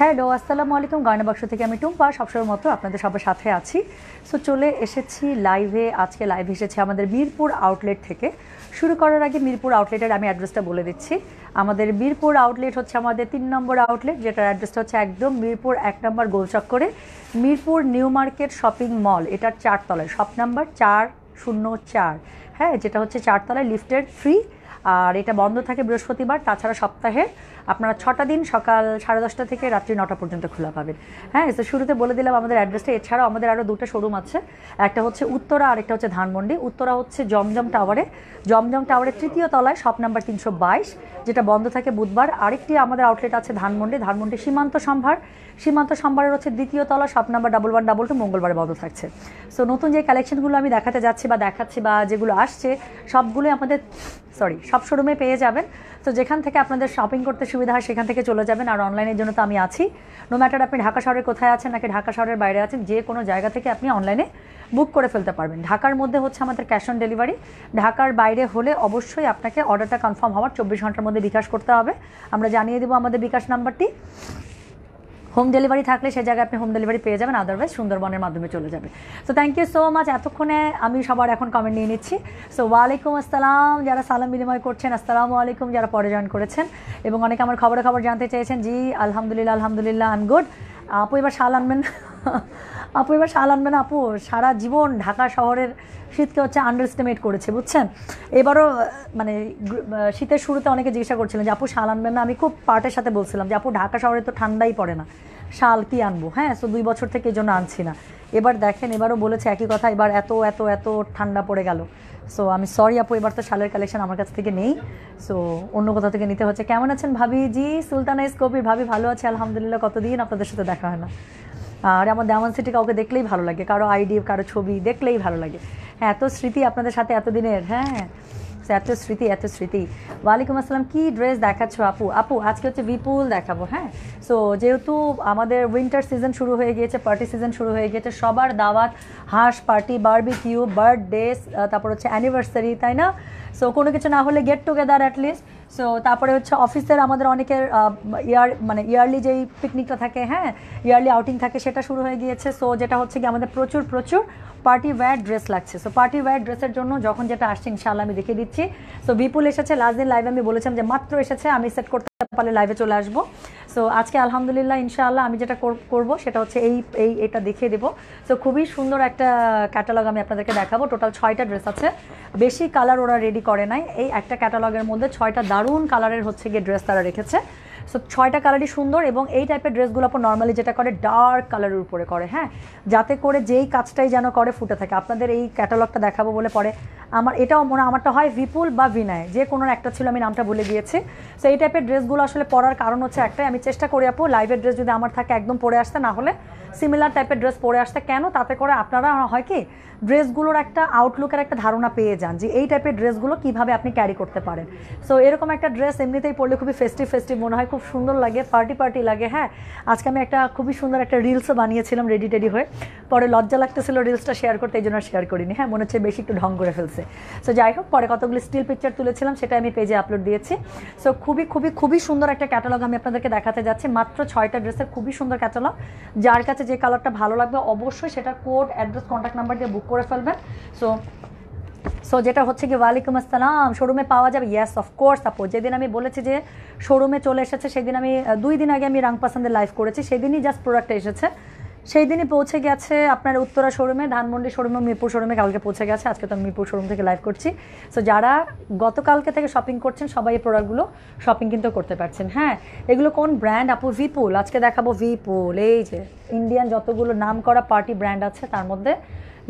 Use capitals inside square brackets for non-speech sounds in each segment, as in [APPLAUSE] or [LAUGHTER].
hello আসসালামু আলাইকুম Guyana বাক্স থেকে আমি টুম্পা সবসময় মতো আপনাদের সবার সাথে আছি সো চলে এসেছি লাইভে আজকে লাইভ এসেছে আমাদের মিরপুর আউটলেট থেকে শুরু করার আগে মিরপুর আউটলেটের আমি অ্যাড্রেসটা বলে দিচ্ছি আমাদের মিরপুর আউটলেট হচ্ছে আমাদের তিন নম্বর আউটলেট যেটার অ্যাড্রেসটা হচ্ছে একদম মিরপুর এক নম্বর গোলচক্করে Mirpur new market shopping mall এটার চারতলায় শপ নাম্বার চার শূন্য চার হ্যাঁ যেটা হচ্ছে চারতলায় লিফটের ফ্রি আর এটা বন্ধ থাকে বৃহস্পতিবার তাছাড়া সপ্তাহের আপনারা ছটা দিন সকাল সাড়ে দশটা থেকে রাত্রি নটা পর্যন্ত খোলা পাবেন হ্যাঁ তো শুরুতে বলে দিলাম আমাদের অ্যাড্রেসটা এছাড়াও আমাদের আরও দুটো শোরুম আছে একটা হচ্ছে উত্তরা আরেকটা হচ্ছে ধানমন্ডি উত্তরা হচ্ছে জমজম টাওয়ারে জমজম টাওয়ারের তৃতীয় তলায় শপ নাম্বার তিনশো বাইশ যেটা বন্ধ থাকে বুধবার আরেকটি আমাদের আউটলেট আছে ধানমন্ডি ধানমন্ডি সীমান্ত সম্ভার সীমান্ত সম্ভারের হচ্ছে দ্বিতীয় তলা shop number double one double two মঙ্গলবারে বন্ধ থাকছে সো নতুন যে কালেকশনগুলো আমি দেখাতে যাচ্ছি বা দেখাচ্ছি বা যেগুলো আসছে সবগুলোই আমাদের সরি সব শোরুমে পেয়ে যাবেন তো যেখান থেকে আপনাদের শপিং করতে সুবিধা হয় সেখান থেকে চলে যাবেন আর অনলাইনের জন্য তো আমি আছি নো ম্যাটার আপনি ঢাকা শহরের কোথায় আছেন নাকি ঢাকা শহরের বাইরে আছেন যে কোনো জায়গা থেকে আপনি অনলাইনে বুক করে ফেলতে পারবেন ঢাকার মধ্যে হচ্ছে আমাদের ক্যাশ অন ডেলিভারি ঢাকার বাইরে হলে অবশ্যই আপনাকে অর্ডারটা কনফার্ম হওয়ার চব্বিশ ঘন্টার মধ্যে বিকাশ করতে হবে আমরা জানিয়ে দেবো আমাদের বিকাশ নাম্বারটি হোম ডেলিভারি থাকলে সে জায়গায় আপনি হোম ডেলিভারি পেয়ে যাবেন আদারওয়াইজ সুন্দরবনের মাধ্যমে চলে যাবে so thank you so much এতক্ষণে আমি সবার এখন কমেন্ট নিয়ে নিচ্ছি সো ওয়ালাইকুম আসসালাম যারা সালাম বিনিময় করছেন আসসালামু আলাইকুম যারা পরে জয়েন করেছেন এবং অনেকে আমার খবরে খবর জানতে চেয়েছেন জি আলহামদুলিল্লাহ আলহামদুলিল্লাহ আই এম গুড আপু এবার সাল আনবেন আপু এবার শাল আনবে না আপু সারা জীবন ঢাকা শহরের শীতকে হচ্ছে আন্ডারস্টিমেট করেছে বুঝছেন এবারও মানে শীতের শুরুতে অনেকে জিজ্ঞাসা করছিলেন যে আপু শাল আনবেন না আমি খুব পার্টের সাথে বলছিলাম যে আপু ঢাকা শহরে তো ঠান্ডাই পড়ে না শাল কি আনবো হ্যাঁ সো দুই বছর থেকে এই জন্য আনছি না এবার দেখেন এবারও বলেছে একই কথা এবার এত এত এত ঠান্ডা পড়ে গেল সো আমি সরি আপু এবার তো শালের কালেকশন আমার কাছ থেকে নেই সো অন্য কোথাও থেকে নিতে হচ্ছে কেমন আছেন ভাবি জি সুলতানা ইস কবির ভাবি ভালো আছে আলহামদুলিল্লাহ কতদিন আপনাদের সাথে দেখা হয় না আর আমার দেওয়ান সিটি কাউকে দেখলেই ভালো লাগে কারো আইডি কারো ছবি দেখলেই ভালো লাগে হ্যাঁ এত স্মৃতি আপনাদের সাথে এতদিনের হ্যাঁ এত স্মৃতি এত স্মৃতি ওয়ালাইকুম আসসালাম কি ড্রেস দেখাচ্ছ আপু আপু আজকে হচ্ছে বিপুল দেখাবো হ্যাঁ সো যেহেতু আমাদের উইন্টার সিজন শুরু হয়ে গিয়েছে পার্টি সিজন শুরু হয়ে গিয়েছে সবার দাওয়াত হাঁস পার্টি বার্বিকিউ বার্থডে তারপর হচ্ছে অ্যানিভার্সারি তাই না সো কোনো কিছু না হলে গেট টুগেদার অ্যাটলিস্ট সো তারপরে হচ্ছে অফিসের আমাদের অনেকের ইয়ার মানে ইয়ারলি যেই পিকনিকটা থাকে হ্যাঁ ইয়ারলি আউটিং থাকে সেটা শুরু হয়ে গিয়েছে সো যেটা হচ্ছে কি আমাদের প্রচুর প্রচুর পার্টি ওয়্যার ড্রেস লাগছে সো পার্টি ওয়্যার ড্রেসের জন্য যখন যেটা আসছে ইনশাল্লাহ আমি দেখিয়ে দিচ্ছি সো বিপুল এসেছে লাস্ট দিন লাইভে আমি বলেছিলাম যে মাত্র এসেছে আমি সেট করতে পারলে লাইভে চলে আসবো সো আজকে আলহামদুলিল্লাহ ইনশাআল্লাহ আমি যেটা করব সেটা হচ্ছে এই এই এটা দেখিয়ে দেবো সো খুবই সুন্দর একটা ক্যাটালগ আমি আপনাদেরকে দেখাবো টোটাল ছয়টা ড্রেস আছে বেশি কালার ওরা রেডি করে নাই এই একটা ক্যাটালগের মধ্যে ছয়টা দারুণ কালারের হচ্ছে গিয়ে ড্রেস তারা রেখেছে সো ছয়টা কালারই সুন্দর এবং এই টাইপের ড্রেসগুলো আপনার নর্মালি যেটা করে ডার্ক কালারের উপরে করে হ্যাঁ যাতে করে যেই কাজটাই যেন করে ফুটে থাকে আপনাদের এই ক্যাটালগটা দেখাবো বলে পরে আমার এটাও মনে আমারটা হয় বিপুল বা বিনয় যে কোনো একটা ছিল আমি নামটা ভুলে গিয়েছি সো এই টাইপের ড্রেসগুলো আসলে পরার কারণ হচ্ছে একটাই আমি চেষ্টা করি আপু লাইভের ড্রেস যদি আমার থাকে একদম পরে আসতে না হলে সিমিলার টাইপের ড্রেস পরে আসতে কেন তাতে করে আপনারা হয় কি ড্রেসগুলোর একটা আউটলুকের একটা ধারণা পেয়ে যান যে এই টাইপের ড্রেসগুলো কিভাবে আপনি ক্যারি করতে পারেন সো এরকম একটা ড্রেস এমনিতেই পরলে খুবই ফেস্টিভ ফেস্টিভ মনে হয় খুব সুন্দর লাগে পার্টি পার্টি লাগে হ্যাঁ আজকে আমি একটা খুবই সুন্দর একটা রিলসও বানিয়েছিলাম রেডি টেডি হয়ে পরে লজ্জা লাগতেছিল রিলসটা শেয়ার করতে এই জন্য শেয়ার করিনি হ্যাঁ মনে হচ্ছে বেশি একটু ঢং করে ফেলছে সো যাই হোক পরে কতগুলি স্টিল পিকচার তুলেছিলাম সেটা আমি পেজে আপলোড দিয়েছি সো খুবই খুবই খুবই সুন্দর একটা ক্যাটালগ আমি আপনাদেরকে দেখাতে যাচ্ছি মাত্র ছয়টা ড্রেসের খুবই সুন্দর ক্যাটালগ যার কাছে যে কালারটা ভালো লাগবে অবশ্যই সেটা কোড অ্যাড্রেস কন্ট্যাক্ট নাম্বার দিয়ে বুক করে ফেলবেন সো সো যেটা হচ্ছে কি ওয়ালাইকুম আসসালাম শোরুমে পাওয়া যাবে ইয়াস অফকোর্স আপু যেদিন আমি বলেছি যে শোরুমে চলে এসেছে সেদিন আমি দুই দিন আগে আমি রাং পাসান্দের লাইভ করেছি সেদিনই জাস্ট প্রোডাক্টটা এসেছে সেই দিনই পৌঁছে গেছে আপনার উত্তরা শোরুমে ধানমন্ডি শোরুমে মিরপুর শোরুমে কালকে পৌঁছে গেছে আজকে তো আমি মিরপুর শোরুম থেকে লাইভ করছি সো যারা গতকালকে থেকে শপিং করছেন সবাই এই প্রোডাক্টগুলো শপিং কিন্তু করতে পারছেন হ্যাঁ এগুলো কোন ব্র্যান্ড আপু ভিপুল আজকে দেখাবো ভিপুল এই যে ইন্ডিয়ান যতগুলো নাম করা পার্টি ব্র্যান্ড আছে তার মধ্যে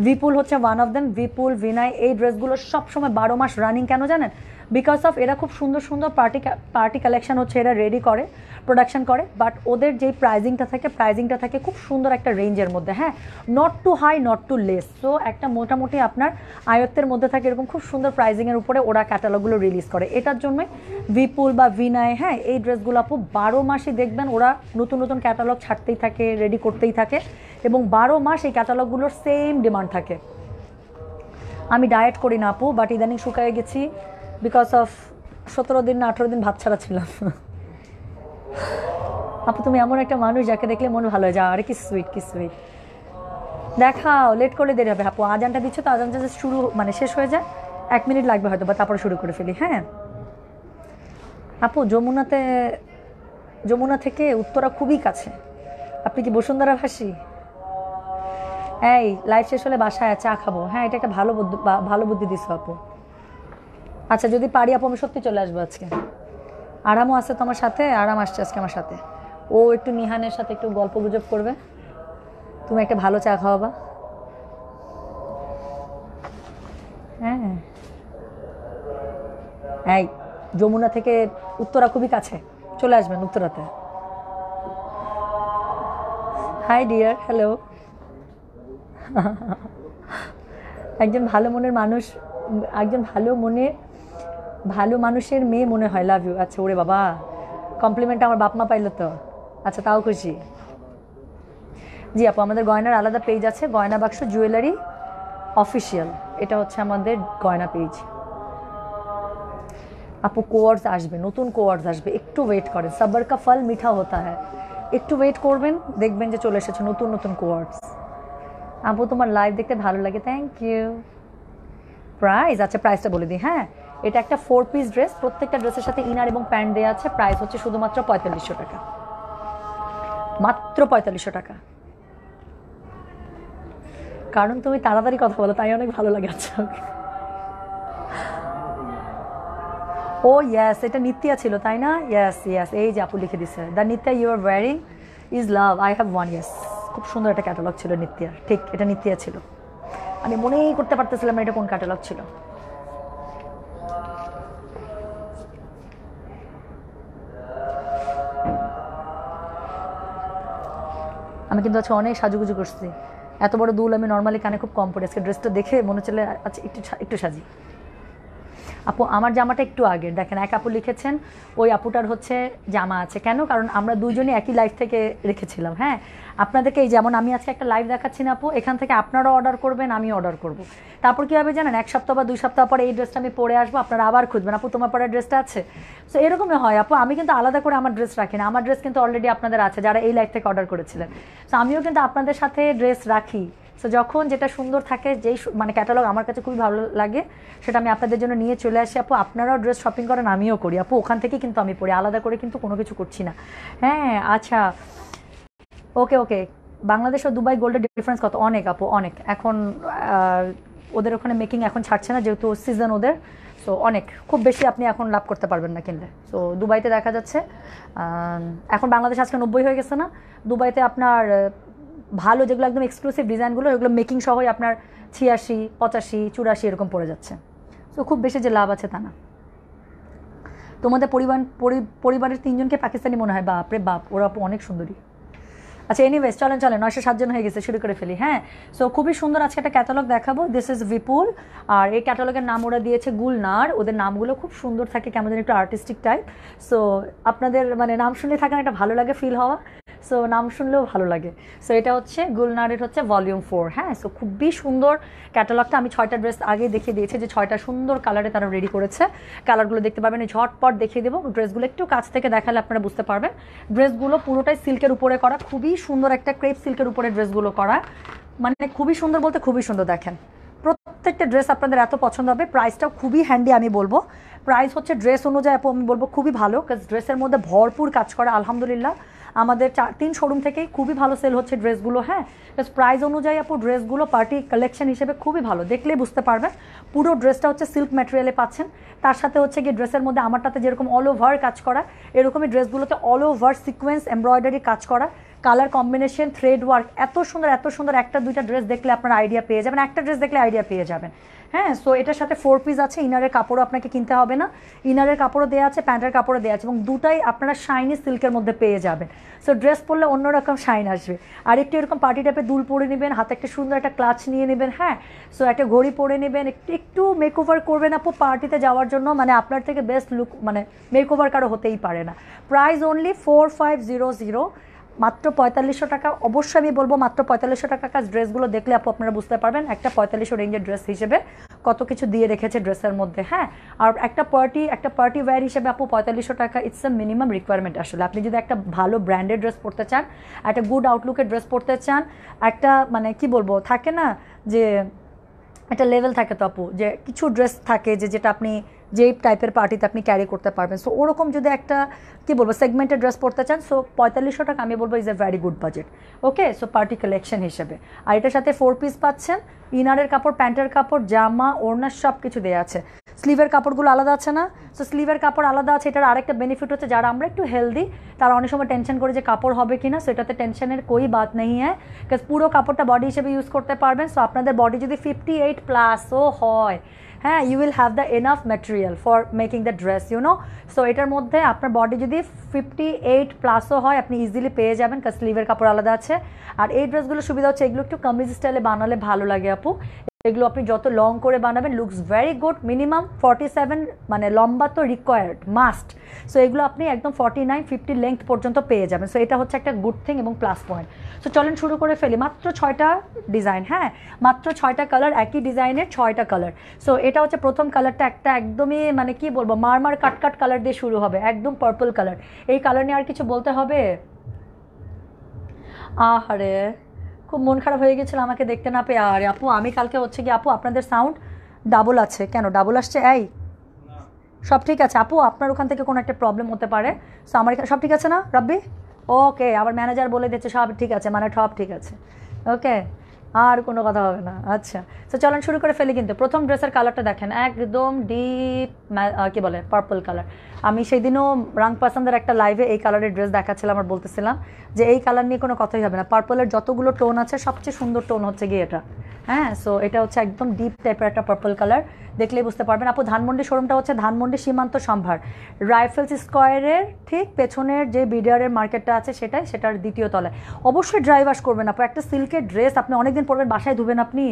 ভিপুল হচ্ছে one of them Vipul Vinay এই ড্রেসগুলো সবসময় বারো মাস রানিং কেন জানেন বিকজ অফ এরা খুব সুন্দর সুন্দর পার্টি পার্টি কালেকশন হচ্ছে এরা রেডি করে প্রোডাকশান করে বাট ওদের যেই প্রাইজিংটা থাকে প্রাইজিংটা থাকে খুব সুন্দর একটা রেঞ্জের মধ্যে হ্যাঁ not too high not too less so একটা মোটামুটি আপনার আয়ত্তের মধ্যে থাকে এরকম খুব সুন্দর প্রাইজিংয়ের উপরে ওরা ক্যাটালগুলো রিলিজ করে এটার জন্যই বিপুল বা ভিনায় হ্যাঁ এই ড্রেসগুলো আপু বারো মাসই দেখবেন ওরা নতুন নতুন ক্যাটালগ ছাড়তেই থাকে রেডি করতেই থাকে এবং বারো মাস এই ক্যাটালগুলোর সেম ডিমান্ড থাকে আমি ডায়েট করি না আপু বাট ইদানিং শুকায় গেছি বিকজ অফ সতেরো দিন না আঠেরো দিন ভাত ছাড়া ছিলাম আপু তুমি এমন একটা মানুষ যাকে দেখলে মন ভালো হয়ে যাও আরে কি সুইট কি সুইট দেখাও লেট করলে দেরি হবে আপু আজানটা দিচ্ছ তো আজানটা যে শুরু মানে শেষ হয়ে যায় এক মিনিট লাগবে হয়তো বা তারপরে শুরু করে ফেলি হ্যাঁ আপু যমুনাতে যমুনা থেকে উত্তরা খুবই কাছে আপনি কি বসুন্ধরা ভাসি এই লাইফ শেষ হলে বাসায় চা খাবো হ্যাঁ এটা একটা ভালো ভালো বুদ্ধি দিছো আপু আচ্ছা যদি পারি আপু আমি সত্যি চলে আসবো আজকে আরামও আছে তোমার সাথে আরাম আসছে আজকে আমার সাথে ও একটু নিহানের সাথে একটু গল্প গুজব করবে তুমি একটা ভালো চা খাওয়াবা হ্যাঁ এই যমুনা থেকে উত্তরা খুবই কাছে চলে আসবেন উত্তরাতে হাই ডিয়ার হ্যালো একজন ভালো মনের মানুষ একজন ভালো মনের ভালো মানুষের মেয়ে মনে হয় লাভ ইউ আচ্ছা ওরে বাবা কমপ্লিমেন্ট আমার বাপ মা পাইলো তো আচ্ছা তাও খুশি জি আপু আমাদের গয়নার আলাদা পেজ আছে গয়না বাক্স জুয়েলারি অফিসিয়াল এটা হচ্ছে আমাদের গয়না পেজ আপু কোয়ার্স আসবে নতুন কোয়ার্স আসবে একটু ওয়েট করেন সাবার কা ফল মিঠা হতা হ্যাঁ একটু ওয়েট করবেন দেখবেন যে চলে এসেছে নতুন নতুন কোয়ার্স আপু তোমার লাইভ দেখতে ভালো লাগে থ্যাংক ইউ প্রাইস আচ্ছা প্রাইসটা বলে দিই হ্যাঁ এটা একটা ফোর পিস ড্রেস প্রত্যেকটা ড্রেসের সাথে ইনার এবং প্যান্ট দেওয়া আছে প্রাইস হচ্ছে শুধুমাত্র পঁয়তাল্লিশশো টাকা মাত্র পঁয়তাল্লিশশো টাকা কারণ তুমি তাড়াতাড়ি কথা বলো তাই অনেক ভালো লাগে আচ্ছা ও ইয়াস এটা নিত্যা ছিল তাই না ইয়াস ইয়াস এই যে আপু লিখে দিচ্ছে the Nitya you are wearing is love I have one yes খুব সুন্দর একটা ক্যাটালগ ছিল নিত্যার ঠিক এটা নিত্যা ছিল আমি মনেই করতে পারতেছিলাম এটা কোন ক্যাটালগ ছিল আমি কিন্তু আজকে অনেক সাজুগুজু করছি এত বড় দুল আমি নর্মালি কানে খুব কম পড়ি আজকে ড্রেসটা দেখে মনে হচ্ছে আচ্ছা একটু একটু সাজি আপু আমার জামাটা একটু আগের দেখেন এক আপু লিখেছেন ওই আপুটার হচ্ছে জামা আছে কেন কারণ আমরা দুজনই একই লাইফ থেকে রেখেছিলাম হ্যাঁ আপনাদেরকে এই যেমন আমি আজকে একটা লাইভ দেখাচ্ছি না আপু এখান থেকে আপনারা অর্ডার করবেন আমি অর্ডার করব তারপর কী হবে জানেন এক সপ্তাহ বা দুই সপ্তাহ পরে এই ড্রেসটা আমি পরে আসবো আপনারা আবার খুঁজবেন আপু তোমার পরে ড্রেসটা আছে সো এরকমই হয় আপু আমি কিন্তু আলাদা করে আমার ড্রেস রাখি না আমার ড্রেস কিন্তু অলরেডি আপনাদের আছে যারা এই লাইফ থেকে অর্ডার করেছিলেন সো আমিও কিন্তু আপনাদের সাথে ড্রেস রাখি সো যখন যেটা সুন্দর থাকে যেই মানে ক্যাটালগ আমার কাছে খুবই ভালো লাগে সেটা আমি আপনাদের জন্য নিয়ে চলে আসি আপু আপনারাও ড্রেস শপিং করেন আমিও করি আপু ওখান থেকেই কিন্তু আমি পড়ি আলাদা করে কিন্তু কোনো কিছু করছি না হ্যাঁ আচ্ছা ওকে ওকে বাংলাদেশ ও দুবাই গোল্ডের ডিফারেন্স কত অনেক আপু অনেক এখন ওদের ওখানে মেকিং এখন ছাড়ছে না যেহেতু সিজন ওদের সো অনেক খুব বেশি আপনি এখন লাভ করতে পারবেন না কিনলে সো দুবাইতে দেখা যাচ্ছে এখন বাংলাদেশ আজকে নব্বই হয়ে গেছে না দুবাইতে আপনার ভালো যেগুলো একদম এক্সক্লুসিভ ডিজাইনগুলো ওগুলো মেকিং সহই আপনার ছিয়াশি পঁচাশি চুরাশি এরকম পড়ে যাচ্ছে তো খুব বেশি যে লাভ আছে তা না তোমাদের পরিবার পরিবারের তিনজনকে পাকিস্তানি মনে হয় বাপরে বাপ ওরা অনেক সুন্দরী আচ্ছা এনিওয়েজ চলেন চলেন নয়শো সাতজন হয়ে গেছে শুরু করে ফেলি হ্যাঁ সো খুবই সুন্দর আজকে একটা ক্যাটালগ দেখাবো দিস ইজ বিপুল আর এই ক্যাটালগের নাম ওরা দিয়েছে গুলনার ওদের নামগুলো খুব সুন্দর থাকে কেমন একটু আর্টিস্টিক টাইপ সো আপনাদের মানে নাম শুনে থাকেন একটা ভালো লাগে ফিল হওয়া সো নাম শুনলেও ভালো লাগে সো এটা হচ্ছে গুলনারের হচ্ছে ভলিউম ফোর হ্যাঁ সো খুবই সুন্দর ক্যাটালগটা আমি ছয়টা ড্রেস আগে দেখিয়ে দিয়েছি যে ছয়টা সুন্দর কালারে তারা রেডি করেছে কালারগুলো দেখতে পাবেন ঝটপট দেখিয়ে দেবো ড্রেসগুলো একটু কাছ থেকে দেখালে আপনারা বুঝতে পারবেন ড্রেসগুলো পুরোটাই সিল্কের উপরে করা খুবই সুন্দর একটা ক্রেপ সিল্কের উপরে ড্রেসগুলো করা মানে খুবই সুন্দর বলতে খুবই সুন্দর দেখেন প্রত্যেকটা ড্রেস আপনাদের এত পছন্দ হবে প্রাইসটাও খুবই হ্যান্ডি আমি বলবো প্রাইস হচ্ছে ড্রেস অনুযায়ী আমি বলবো খুবই ভালো কাজ ড্রেসের মধ্যে ভরপুর কাজ করে আলহামদুলিল্লাহ আমাদের চার তিন শোরুম থেকেই খুবই ভালো সেল হচ্ছে ড্রেসগুলো হ্যাঁ প্লাস প্রাইস অনুযায়ী আপু ড্রেসগুলো পার্টি কালেকশন হিসেবে খুবই ভালো দেখলেই বুঝতে পারবেন পুরো ড্রেসটা হচ্ছে সিল্ক ম্যাটেরিয়ালে পাচ্ছেন তার সাথে হচ্ছে গিয়ে ড্রেসের মধ্যে আমারটাতে যেরকম অল ওভার কাজ করা এরকমই ড্রেসগুলোতে অল ওভার সিকোয়েন্স এমব্রয়ডারি কাজ করা কালার কম্বিনেশন থ্রেড ওয়ার্ক এত সুন্দর এত সুন্দর একটা দুইটা ড্রেস দেখলে আপনার আইডিয়া পেয়ে যাবেন একটা ড্রেস দেখলে আইডিয়া পেয়ে যাবেন হ্যাঁ সো এটার সাথে ফোর পিস আছে ইনারের কাপড়ও আপনাকে কিনতে হবে না ইনারের কাপড়ও দেওয়া আছে প্যান্টের কাপড়ও দেওয়া আছে এবং দুটাই আপনারা শাইনি সিল্কের মধ্যে পেয়ে যাবেন সো ড্রেস পরলে অন্যরকম শাইন আসবে আর একটু এরকম পার্টি টাইপে দুল পরে নেবেন হাতে একটা সুন্দর একটা ক্লাচ নিয়ে নেবেন হ্যাঁ সো একটা ঘড়ি পরে নেবেন একটু একটু মেকওভার করবেন আপু পার্টিতে যাওয়ার জন্য মানে আপনার থেকে বেস্ট লুক মানে মেকওভার কারো হতেই পারে না price only four five zero zero মাত্র পঁয়তাল্লিশশো টাকা অবশ্যই আমি বলবো মাত্র পঁয়তাল্লিশশো টাকা কাজ ড্রেসগুলো দেখলে আপু আপনারা বুঝতে পারবেন একটা পঁয়তাল্লিশশো রেঞ্জের ড্রেস হিসেবে কত কিছু দিয়ে রেখেছে ড্রেসের মধ্যে হ্যাঁ আর একটা পার্টি একটা পার্টি ওয়্যার হিসেবে আপু পঁয়তাল্লিশশো টাকা ইটস এ মিনিমাম রিকোয়ারমেন্ট আসলে আপনি যদি একটা ভালো ব্র্যান্ডেড ড্রেস পরতে চান একটা গুড আউটলুকের ড্রেস পরতে চান একটা মানে কি বলবো থাকে না যে একটা লেভেল থাকে তো আপু যে কিছু ড্রেস থাকে যে যেটা আপনি যেই টাইপের পার্টিতে আপনি ক্যারি করতে পারবেন সো ওরকম যদি একটা কি বলবো সেগমেন্টের ড্রেস পরতে চান সো পঁয়তাল্লিশশো টাকা আমি বলবো is a very good budget okay so party collection হিসেবে আর এটার সাথে ফোর পিস পাচ্ছেন ইনারের কাপড় প্যান্টের কাপড় জামা ওড়না সব কিছু দেওয়া আছে স্লিভের কাপড়গুলো আলাদা আছে না সো স্লিভের কাপড় আলাদা আছে এটার আরেকটা বেনিফিট হচ্ছে যারা আমরা একটু হেলদি তারা অনেক সময় টেনশন করে যে কাপড় হবে কি না সেটাতে টেনশনের কই বাদ নেই হ্যাঁ পুরো কাপড়টা বডি হিসেবে ইউজ করতে পারবেন সো আপনাদের বডি যদি ফিফটি এইট প্লাসও হয় হ্যাঁ you will have the enough material for making the dress you know so এটার মধ্যে আপনার বডি যদি ফিফটি এইট প্লাসও হয় আপনি ইজিলি পেয়ে যাবেন কারণ স্লিভের কাপড় আলাদা আছে আর এই ড্রেসগুলো সুবিধা হচ্ছে এগুলো একটু কামিজ স্টাইলে বানালে ভালো লাগে আপু এগুলো আপনি যত লং করে বানাবেন looks very good minimum forty seven মানে লম্বা তো রিকোয়ার্ড মাস্ট সো এগুলো আপনি একদম ফর্টি নাইন ফিফটি লেন্থ পর্যন্ত পেয়ে যাবেন সো এটা হচ্ছে একটা গুড থিং এবং প্লাস পয়েন্ট সো চলেন শুরু করে ফেলি মাত্র ছয়টা ডিজাইন হ্যাঁ মাত্র ছয়টা কালার একই ডিজাইনের ছয়টা কালার সো এটা হচ্ছে প্রথম কালারটা একটা একদমই মানে কি বলবো মারমার কাটকাট কালার দিয়ে শুরু হবে একদম পার্পল কালার এই কালার নিয়ে আর কিছু বলতে হবে আহারে খুব মন খারাপ হয়ে গেছিলো আমাকে দেখতে না পেয়ে আর আপু আমি কালকে হচ্ছে কি আপু আপনাদের সাউন্ড ডাবল আছে কেন ডাবল আসছে এই সব ঠিক আছে আপু আপনার ওখান থেকে কোনো একটা প্রবলেম হতে পারে সো আমার সব ঠিক আছে না রাব্বি ওকে আবার ম্যানেজার বলে দিচ্ছে সব ঠিক আছে মানে সব ঠিক আছে ওকে আর কোনো কথা হবে না আচ্ছা তো চলন শুরু করে ফেলি কিন্তু প্রথম ড্রেসের কালারটা দেখেন একদম ডিপ কী বলে পার্পল কালার আমি সেই দিনও রাং পাসান্দের একটা লাইভে এই কালারের ড্রেস দেখাচ্ছিলাম আর বলতেছিলাম যে এই কালার নিয়ে কোনো কথাই হবে না পার্পলের যতগুলো টোন আছে সবচেয়ে সুন্দর টোন হচ্ছে গিয়ে এটা হ্যাঁ সো এটা হচ্ছে একদম ডিপ টাইপের একটা পার্পল কালার দেখলেই বুঝতে পারবেন আপু ধানমন্ডি শোরুমটা হচ্ছে ধানমন্ডি সীমান্ত সম্ভার রাইফেলস স্কোয়ারের ঠিক পেছনের যে বিডিআরের মার্কেটটা আছে সেটাই সেটার দ্বিতীয় তলায় অবশ্যই ড্রাই করবেন আপু একটা সিল্কের ড্রেস আপনি অনেকদিন পরবেন বাসায় ধুবেন আপনি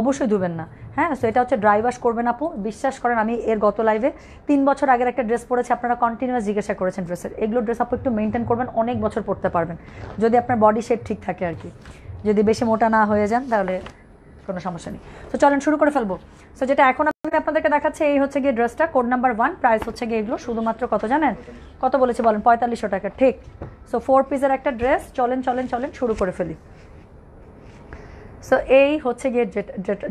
অবশ্যই ধুবেন না হ্যাঁ সো এটা হচ্ছে ড্রাই করবেন আপু বিশ্বাস করেন আমি এর গত লাইভে তিন বছর আগের একটা ড্রেস পরেছি আপনারা কন্টিনিউয়াস জিজ্ঞাসা করেছেন ড্রেসের এগুলো ড্রেস আপু একটু মেনটেন করবেন অনেক বছর পরতে পারবেন যদি আপনার বডি শেপ ঠিক থাকে আর কি যদি বেশি মোটা না হয়ে যান তাহলে কোনো সমস্যা নেই তো চলেন শুরু করে ফেলবো সো যেটা এখন আমি আপনাদেরকে দেখাচ্ছি এই হচ্ছে গিয়ে ড্রেসটা কোড নাম্বার ওয়ান প্রাইস হচ্ছে গিয়ে এগুলো শুধুমাত্র কত জানেন কত বলেছে বলেন পঁয়তাল্লিশশো টাকা ঠিক সো ফোর পিসের একটা ড্রেস চলেন চলেন চলেন শুরু করে ফেলি সো এই হচ্ছে গিয়ে